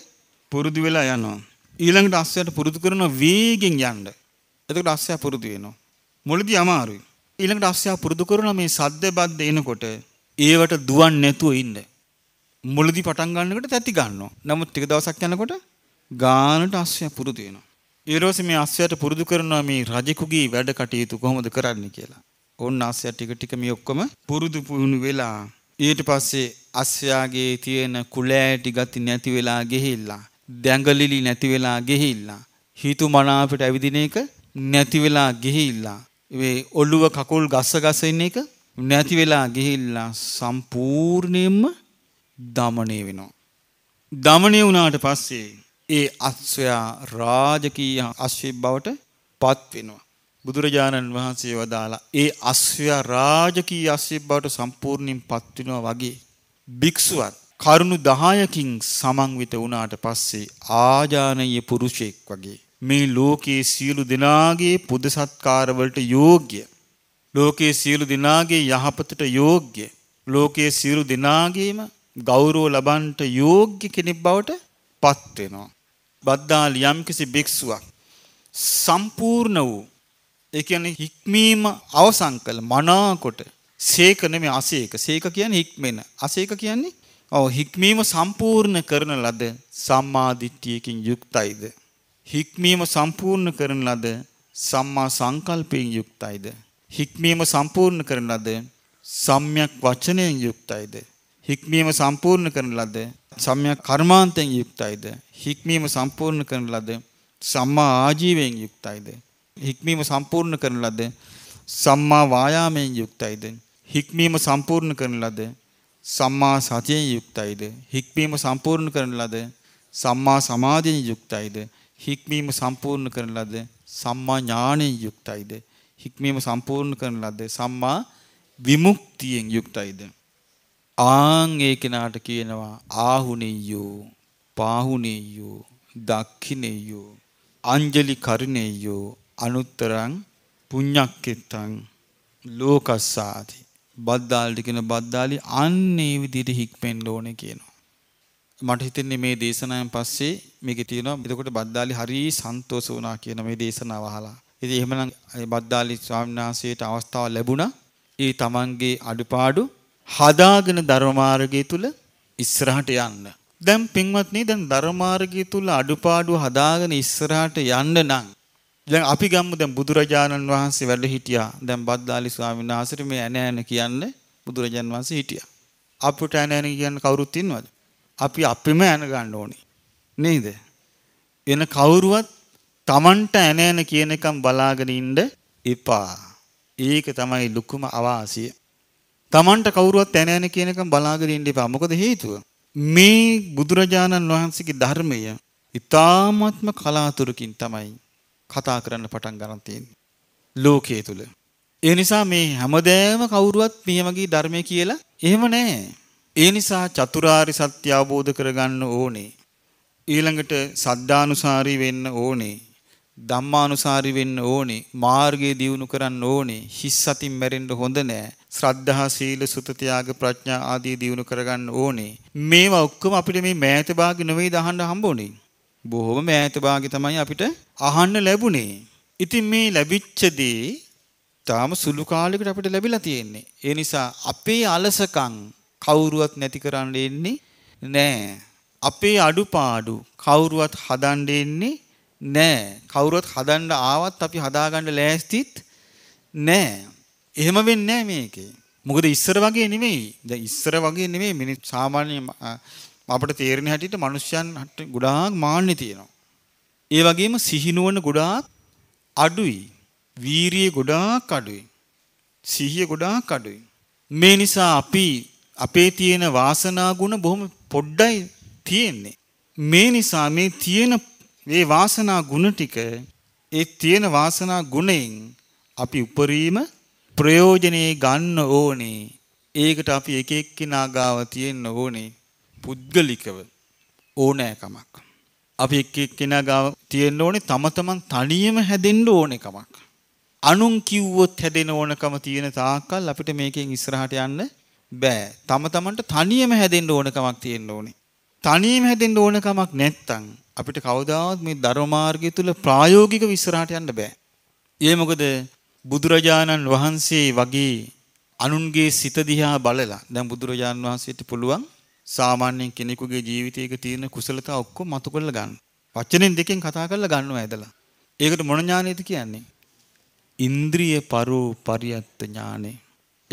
පුරුදු වෙලා යනවා. ඊළඟට අස්සයට පුරුදු කරන වේගෙන් යන්න. එතකොට අස්සයා පුරුදු වෙනවා. මුලදී අමාරුයි. ඊළඟට අස්සයා පුරුදු කරන මේ සද්ද බද්ද එනකොට ඒවට දුවන් නැතුව ඉන්න. මුලදී පටන් ගන්නකොට තැති ගන්නවා. නමුත් ටික දවසක් යනකොට ගානට අස්සයා පුරුදු වෙනවා. ඊරෝසි මේ අස්සයට පුරුදු කරනවා මේ රජෙකුගේ වැඩ කටයුතු කොහොමද කරන්නේ කියලා. ඕන්න අස්සයා ටික ටික මේ ඔක්කොම පුරුදු පුහුණු වෙලා ඊට පස්සේ අස්සයාගේ තියෙන කුලෑටි ගති නැති වෙලා ගිහිල්ලා දැඟලිලි නැති වෙලා ගිහිල්ලා හිතු මනාපට ඇවිදින එක නැති වෙලා ගිහිල්ලා ඒ ඔළුව කකුල් ගස්ස ගස ඉන්න එක නැති වෙලා ගිහිල්ලා සම්පූර්ණයෙන්ම දමණය වෙනවා. දමණය වුණාට පස්සේ ඒ අස්වයා රාජකීය අශ්වයෙක් බවට පත් වෙනවා. බුදුරජාණන් වහන්සේ වදාලා ඒ අස්වයා රාජකීය අශ්වයෙක් බවට සම්පූර්ණයෙන් පත් වෙනවා වගේ භික්ෂුවත් කරුණු 10කින් සමන්විත වුණාට පස්සේ ආජානීය පුරුෂයෙක් වගේ මේ ලෝකයේ සියලු දෙනාගේ පුද සත්කාරවලට යෝග්‍ය. ලෝකයේ සියලු දෙනාගේ යහපතට යෝග්‍ය. ලෝකයේ සියලු දෙනාගේම ගෞරව ලබන්ට යෝග්‍ය කෙනෙක් බවට පත්වෙනවා. බද්දාල යම්කිසි භික්ෂුවක් සම්පූර්ණ වූ ඒ කියන්නේ හික්මීම අවසන් කළ මනාකොට සේක නෙමෙයි අසේක. සේක කියන්නේ හික්මෙන. අසේක කියන්නේ ඔව් හික්මීම සම්පූර්ණ කරන ලද සම්මා දිට්ඨියකින් යුක්තයිද හික්මීම සම්පූර්ණ කරන ලද සම්මා සංකල්පයෙන් යුක්තයිද හික්මීම සම්පූර්ණ කරන ලද සම්්‍යක් වචනයෙන් යුක්තයිද හික්මීම සම්පූර්ණ කරන ලද සම්්‍යක් කර්මාන්තයෙන් යුක්තයිද හික්මීම සම්පූර්ණ කරන ලද සම්මා ආජීවයෙන් යුක්තයිද හික්මීම සම්පූර්ණ කරන ලද සම්මා වායාමයෙන් යුක්තයිද හික්මීම සම්පූර්ණ කරන ලද සම්මා සතියෙන් යුක්තයිද හික්මීම සම්පූර්ණ කරන ලද සම්මා සමාධියෙන් යුක්තයිද හික්මීම සම්පූර්ණ කරන ලද සම්මා ඥාණයෙන් යුක්තයිද හික්මීම සම්පූර්ණ කරන ලද සම්මා විමුක්තියෙන් යුක්තයිද ආන් ඒ කෙනාට කියනවා ආහුනේයෝ පාහුනේයෝ දක්ඛිනේයෝ අංජලි කරුණේයෝ අනුත්තරං පුඤ්ඤක්කෙත්තං ලෝකස්සාති බද්දාලට කියන බද්දාලි අන්න ඒ විදිහට හික්මෙන්න ඕනේ කියනවා මට හිතෙන්නේ මේ දේශනාවෙන් පස්සේ මේකේ තියෙනවා එතකොට බද්දාලි හරි සන්තෝෂ වුණා කියන මේ දේශනාව අහලා. ඉතින් එහෙමනම් බද්දාලි ස්වාමීන් වහන්සේට අවස්ථාව ලැබුණා. ඒ තමන්ගේ අඩුපාඩු හදාගෙන ධර්මාර්ගය තුල ඉස්සරහට යන්න. දැන් පින්වත්නි දැන් ධර්මාර්ගය තුල අඩුපාඩු හදාගෙන ඉස්සරහට යන්න නම් දැන් අපි ගම්මු දැන් බුදුරජාණන් වහන්සේ වැඩ හිටියා. දැන් බද්දාලි ස්වාමීන් වහන්සේට මේ ඇන ඇන කියන්නේ බුදුරජාණන් වහන්සේ හිටියා. අපට ඇන ඇන කියන කවුරුත් ඉන්නවද? අපි අපිම ඇන ගන්න ඕනි. නේද? එන කවුරුවත් Tamanට ඇන ඇන කියන එකම් බලාගෙන ඉන්න එපා. ඒක තමයි ලුකුම අවාසිය. Tamanට කවුරුවත් ඇන ඇන කියන එකම් බලාගෙන ඉන්න එපා. මොකද හේතුව? මේ බුදුරජාණන් වහන්සේගේ ධර්මය ඊ타ත්ම කලාතුරකින් තමයි කතා කරන්න පටන් ගන්න තියෙන්නේ. ලෝකයේ තුල. ඒ නිසා මේ හැමදේම කවුරුවත් මේ වගේ ධර්මය කියලා එහෙම නැහැ. ඒ නිසා චතුරාරි සත්‍ය අවබෝධ කරගන්න ඕනේ. ඊළඟට සද්ධානුසාරී වෙන්න ඕනේ. ධම්මානුසාරී වෙන්න ඕනේ. මාර්ගයේ දියුණු කරන්න ඕනේ. හිස් සතින් මැරෙන්න හොඳ නෑ. ශ්‍රද්ධා සීල සුත ත්‍යාග ප්‍රඥා ආදී දියුණු කරගන්න ඕනේ. මේවා ඔක්කොම අපිට මේ මෑත භාගෙ නෙවෙයි දහන්න හම්බුනේ. බොහොම මෑත භාගෙ තමයි අපිට අහන්න ලැබුණේ. ඉතින් මේ ලැබිච්ච දේ තාම සුළු කාලයකට අපිට ලැබිලා තියෙන්නේ. ඒ නිසා අපේ අලසකම් කවුරුවත් නැති කරන්න එන්නේ නෑ. අපේ අඩුපාඩු කවුරුවත් හදන්න එන්නේ නෑ. කවුරුවත් හදන්න ආවත් අපි හදාගන්න ලෑස්තිත් නෑ. එහෙම වෙන්නේ නෑ මේකේ. මොකද ඉස්සර වගේ නෙමෙයි. දැන් ඉස්සර වගේ නෙමෙයි මිනිස් සාමාන්‍ය අපිට තේරෙන හැටියට මිනිස්යන් ගොඩාක් මාන්නේ තියෙනවා. ඒ වගේම සිහිනුවන ගොඩාක් අඩුයි. වීරිය ගොඩාක් අඩුයි. සිහිය ගොඩාක් අඩුයි. මේ නිසා අපි අපේ තියෙන වාසනා ගුණ බොහොම පොඩ්ඩයි තියෙන්නේ. මේ නිසා මේ තියෙන මේ වාසනා ගුණ ටික ඒ තියෙන වාසනා ගුණයෙන් අපි උපරිම ප්‍රයෝජනේ ගන්න ඕනේ. ඒකට අපි එක එක්කෙනා ගාව තියෙන්න ඕනේ පුද්ගලිකව ඕනෑකමක්. අපි එක එක්කෙනා ගාව තියෙන්න ඕනේ තම තමන් තනියම හැදෙන්න ඕනේකමක්. අනුන් කිව්වොත් හැදෙන ඕනකම තියෙන තාක්කල් අපිට මේකෙන් ඉස්සරහට යන්න බෑ. තම තමන්ට තනියම හැදෙන්න ඕනකමක් තියෙන්න ඕනේ. තනියම හැදෙන්න ඕනකමක් නැත්තම් අපිට කවදාවත් මේ ධර්ම මාර්ගය තුල ප්‍රායෝගික විස්තරාට යන්න බෑ. ඒ මොකද බුදුරජාණන් වහන්සේ වගේ අනුන්ගේ සිත දිහා බලලා දැන් බුදුරජාණන් වහන්සේට පුළුවන් සාමාන්‍ය කෙනෙකුගේ ජීවිතයක තියෙන කුසලතා ඔක්කොම මතු කරලා ගන්න. වචනෙන් දෙකෙන් කතා කරලා ගන්නවා ඇදලා. ඒකට මොන ඥානයද කියන්නේ? ඉන්ද්‍රිය පරෝ පරියත්ත ඥානේ.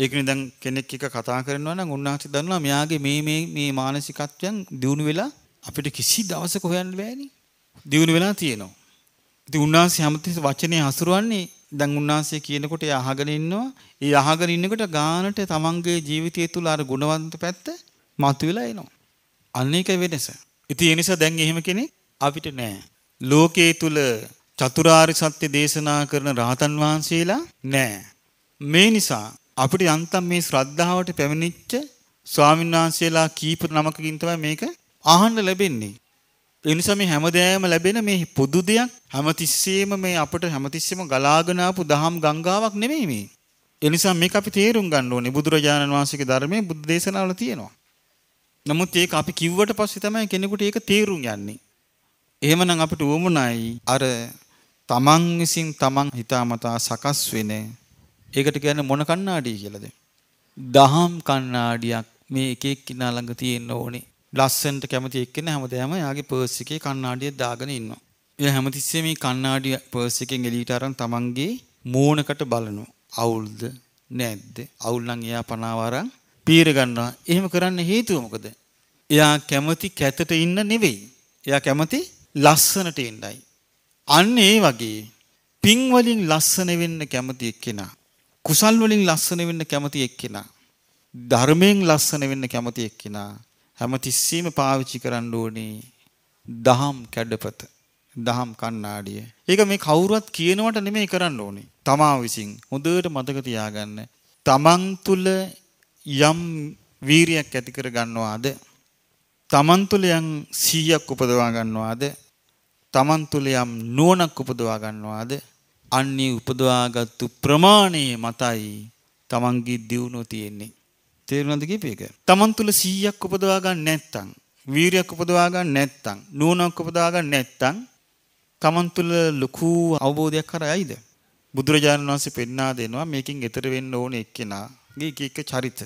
ඒකනේ දැන් කෙනෙක් එක කතා කරනවා නම් උන්වහන්සේ දන්නවා මෙයාගේ මේ මේ මේ මානසිකත්වයන් දියුණු වෙලා අපිට කිසි දවසක හොයන්න බෑනේ. දියුණු වෙලා තියෙනවා. ඉතින් උන්වහන්සේ හැමතිස්සෙ වචනේ හසුරවන්නේ දැන් උන්වහන්සේ කියනකොට ඒ අහගෙන ඉන්නවා. ඒ අහගෙන ඉන්නකොට ගානට තමන්ගේ ජීවිතය තුළ අර ගුණවන්ත පැත්ත මතුවලා එනවා. අන්න ඒක වෙනස. ඉතින් ඒ නිසා දැන් එහෙම කෙනෙක් අපිට නෑ. ලෝකයේ තුල චතුරාර්ය සත්‍ය දේශනා කරන රහතන් වහන්සේලා නෑ. මේ නිසා අපිට යන්තම් මේ ශ්‍රද්ධාවට පැමිණිච්ච ස්වාමීන් වහන්සේලා කීප නමකකින් තමයි මේක අහන්න ලැබෙන්නේ. ඒ නිසා මේ හැමදේම ලැබෙන මේ පොදු දෙයක් හැමතිස්සෙම මේ අපිට හැමතිස්සෙම ගලාගෙන ආපු දහම් ගංගාවක් නෙමෙයි මේ. ඒ නිසා මේක අපි තේරුම් ගන්න ඕනේ බුදුරජාණන් වහන්සේගේ ධර්මයේ බුද්ධ දේශනාවල තියෙනවා. නමුත් ඒක අපි කිව්වට පස්සේ තමයි කෙනෙකුට ඒක තේරුම් යන්නේ. එහෙමනම් අපිට උවමනයි අර තමන් විසින් තමන් හිතාමතා සකස් වෙන්නේ ඒකට කියන්නේ මොන කණ්ණාඩිය කියලාද? දහම් කණ්ණාඩියක් මේ එක එක්කිනා ළඟ තියෙන්න ඕනේ. ලස්සනට කැමති එක්කෙනා හැමදාම යාගේ පර්ස් එකේ කණ්ණාඩිය දාගෙන ඉන්නවා. එයා හැමතිස්සෙම මේ කණ්ණාඩිය පර්ස් එකෙන් එළියට අරන් තමන්ගේ මූණකට බලනවා. අවුල්ද නැද්ද? අවුල් නම් එයා පනාව අරන් පීර ගන්නවා. එහෙම කරන්න හේතුව මොකද? එයා කැමති කැතට ඉන්න නෙවෙයි. එයා කැමති ලස්සනට ඉන්නයි. අන්න ඒ වගේ පින් වලින් ලස්සන වෙන්න කැමති එක්කෙනා කුසල් වලින් ලස්සන වෙන්න කැමති එක්කෙනා ධර්මයෙන් ලස්සන වෙන්න කැමති එක්කෙනා හැමතිස්සෙම පාවිච්චි කරන්න ඕනේ දහම් කැඩපත දහම් කණ්ණාඩිය. ඒක මේ කවුරුවත් කියනවට නෙමෙයි කරන්න ඕනේ. තමා විසින් හොඳට මතක තියාගන්න. තමන් තුල යම් වීරියක් ඇති කර ගන්නවාද? තමන් තුල යම් සීයක් උපදවා ගන්නවාද? තමන් තුල යම් නුවණක් උපදවා ගන්නවාද? අන්නේ උපදවාගත්තු ප්‍රමාණයේ මතයි තමන්ගේ දියුණුව තියෙන්නේ. තේරුණාද කියපේ එක? තමන් තුල 100ක් උපදවා ගන්න නැත්නම්, වීරියක් උපදවා ගන්න නැත්නම්, නුවණක් උපදවා ගන්න නැත්නම් තමන් තුල ලොකු අවබෝධයක් කරයිද? බුදුරජාණන් වහන්සේ පෙන්වා දෙනවා මේකෙන් ඈතර වෙන්න ඕනේ එක්කෙනාගේ එක එක චරිත.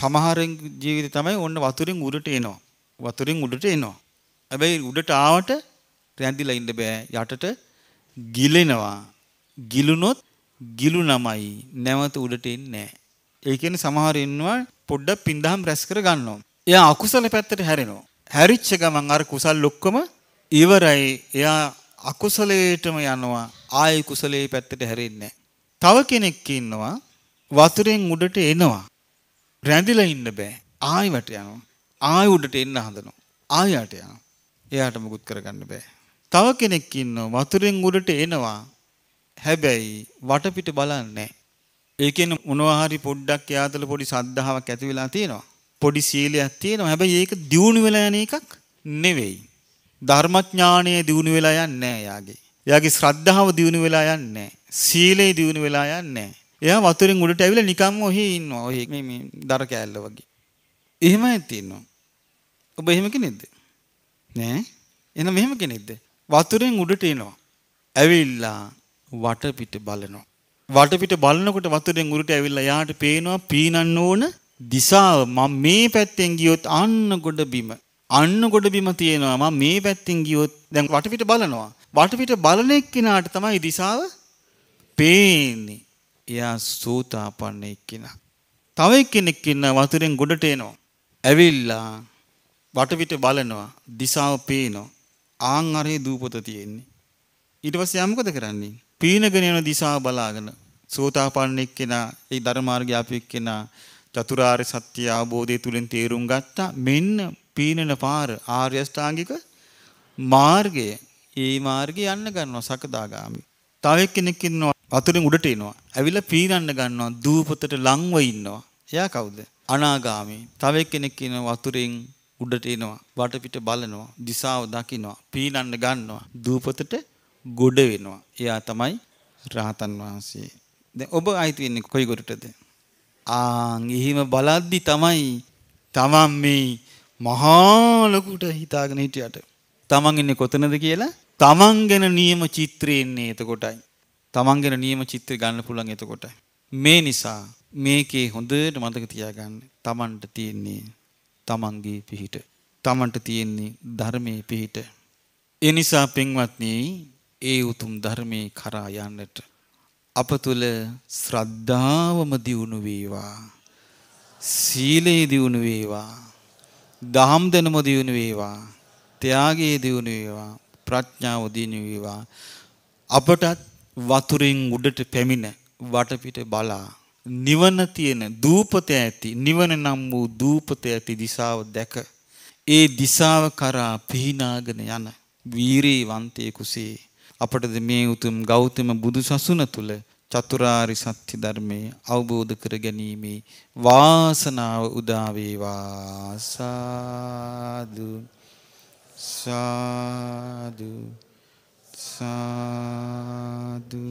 සමහරෙන් ජීවිතේ තමයි ඔන්න වතුරෙන් උඩට එනවා. වතුරෙන් උඩට එනවා. හැබැයි උඩට ආවට රැඳිලා ඉන්න බෑ. යටට ගිලෙනවා. ගිලුනොත් ගිලුනමයි නැවත උඩට එන්නේ නැහැ. ඒ කියන්නේ සමහර ඉන්නවා පොඩ්ඩක් පින්දහම් රැස් කර ගන්නවා. එයා අකුසල පැත්තට හැරෙනවා. හැරිච්ච ගමන් අර කුසල් ඔක්කොම ඉවරයි. එයා අකුසලයටම යනවා. ආයි කුසලයේ පැත්තට හැරෙන්නේ තව කෙනෙක් ඉන්නවා වතුරෙන් උඩට එනවා. රැඳිලා ඉන්න බෑ. ආයි වට යනවා. ආයි උඩට එන්න හදනවා. ආයයට යනවා. එයාට මුකුත් කරගන්න බෑ. තව කෙනෙක් ඉන්නවා වතුරෙන් උඩට එනවා. හැබැයි වටපිට බලන්නේ ඒකෙන් මොනවා හරි පොඩ්ඩක් යාතල පොඩි සද්ධාාවක් ඇති වෙලා තියෙනවා. පොඩි සීලයක් තියෙනවා. හැබැයි ඒක දියුණු වෙලා යන එකක් නෙවෙයි. ධර්මඥානය දියුණු වෙලා යන්නේ එයාගේ. එයාගේ ශ්‍රද්ධාව දියුණු වෙලා යන්නේ සීලේ දියුණු වෙලා යන්නේ එයා වතුරෙන් උඩට ඇවිල්ලා නිකම්ම ඔහේ ඉන්නවා. ඔහේ මේ මේ දර කෑල්ල වගේ. එහෙමයි තියෙනවා. ඔබ එහෙම කෙනෙක්ද? නෑ. එහෙනම් මෙහෙම කෙනෙක්ද? වතුරෙන් උඩට එනවා. ඇවිල්ලා වටපිට බලනවා. වටපිට බලනකොට වතුරෙන් උරුට ඇවිල්ලා යාට පේනවා පීනන්න ඕන දිසාව මම මේ පැත්තෙන් ගියොත් අන්න ගොඩ බිම. අන්න ගොඩ බිම තියෙනවා මම මේ පැත්තෙන් ගියොත් දැන් වටපිට බලනවා. වටපිට බලන එක්කිනාට තමයි දිසාව පේන්නේ. එයා සෝතාපන්න එක්කිනා. තව එක්කෙනෙක් ඉන්න වතුරෙන් ගොඩට එනවා. ඇවිල්ලා වටවිට බලනවා දිසාව පේනවා ආං අරේ දූපත තියෙන්නේ ඊට පස්සේ යා මොකද කරන්නේ පීනගෙන යන දිශාව බලාගෙන සෝතාපන්න එක්කෙනා ඒ ධර්මාර්ගය අපි එක්කෙනා චතුරාර්ය සත්‍ය අවබෝධය තුලින් තේරුම් ගත්තා මෙන්න පීනන පාර ආර්ය ශ්‍රාංගික මාර්ගය ඒ මාර්ගය යන්න ගන්නවා සකදාගාමි. තව එක්කෙනෙක් ඉන්නවා වතුරෙන් උඩට එනවා. ඇවිල්ලා පීනන්න ගන්නවා දූපතට ලංව ඉන්නවා. එයා කවුද? අනාගාමි. තව එක්කෙනෙක් ඉන්නවා වතුරෙන් උඩට එනවා. වටපිට බලනවා. දිශාව දකිනවා. පීනන්න ගන්නවා. දූපතට ගොඩ වෙනවා. එයා තමයි රහතන් වහන්සේ. දැන් ඔබ අයිති වෙන්නේ කොයි ගොඩටද? ආන් එහිම බලද්දි තමයි තමන් මේ මහා ලොකුට හිතාගෙන හිටියට තමන් ඉන්නේ කොතනද කියලා තමන් ගැන නියම චිත්‍රය ඉන්නේ එතකොටයි. තමන් ගැන නියම චිත්‍රය ගන්න පුළුවන් එතකොටයි. මේ නිසා මේකේ හොඳට මතක තියාගන්න තමන්ට තියෙන්නේ තමන්ගේ පිහිට. තමන්ට තියෙන්නේ ධර්මයේ පිහිට. ඒ නිසා පින්වත්නි ඒ උතුම් ධර්මයේ කරා යන්නට අප තුල ශ්‍රද්ධාවම දියුණු වේවා සීලය දියුණු වේවා දහම් දනම දියුණු වේවා ත්‍යාගයේ දියුණු වේවා ප්‍රඥාව දියුණු වේවා අපටත් වතුරින් උඩට පැමිණ වටපිට බලා නිවන තියෙන දූපත ඇති නිවන නම් වූ දූපත ඇති දිසාව දැක ඒ දිසාව කරා පිහිනාගෙන යන වීරී වන්තයෙකුසේ අපටද මේ උතුම් ගෞතම බුදු සසුන තුළ චතුරාරි සත්‍ය ධර්මයේ අවබෝධ කර ගැනීමේ වාසනාව උදා වේවා සාදු සාදු සාදු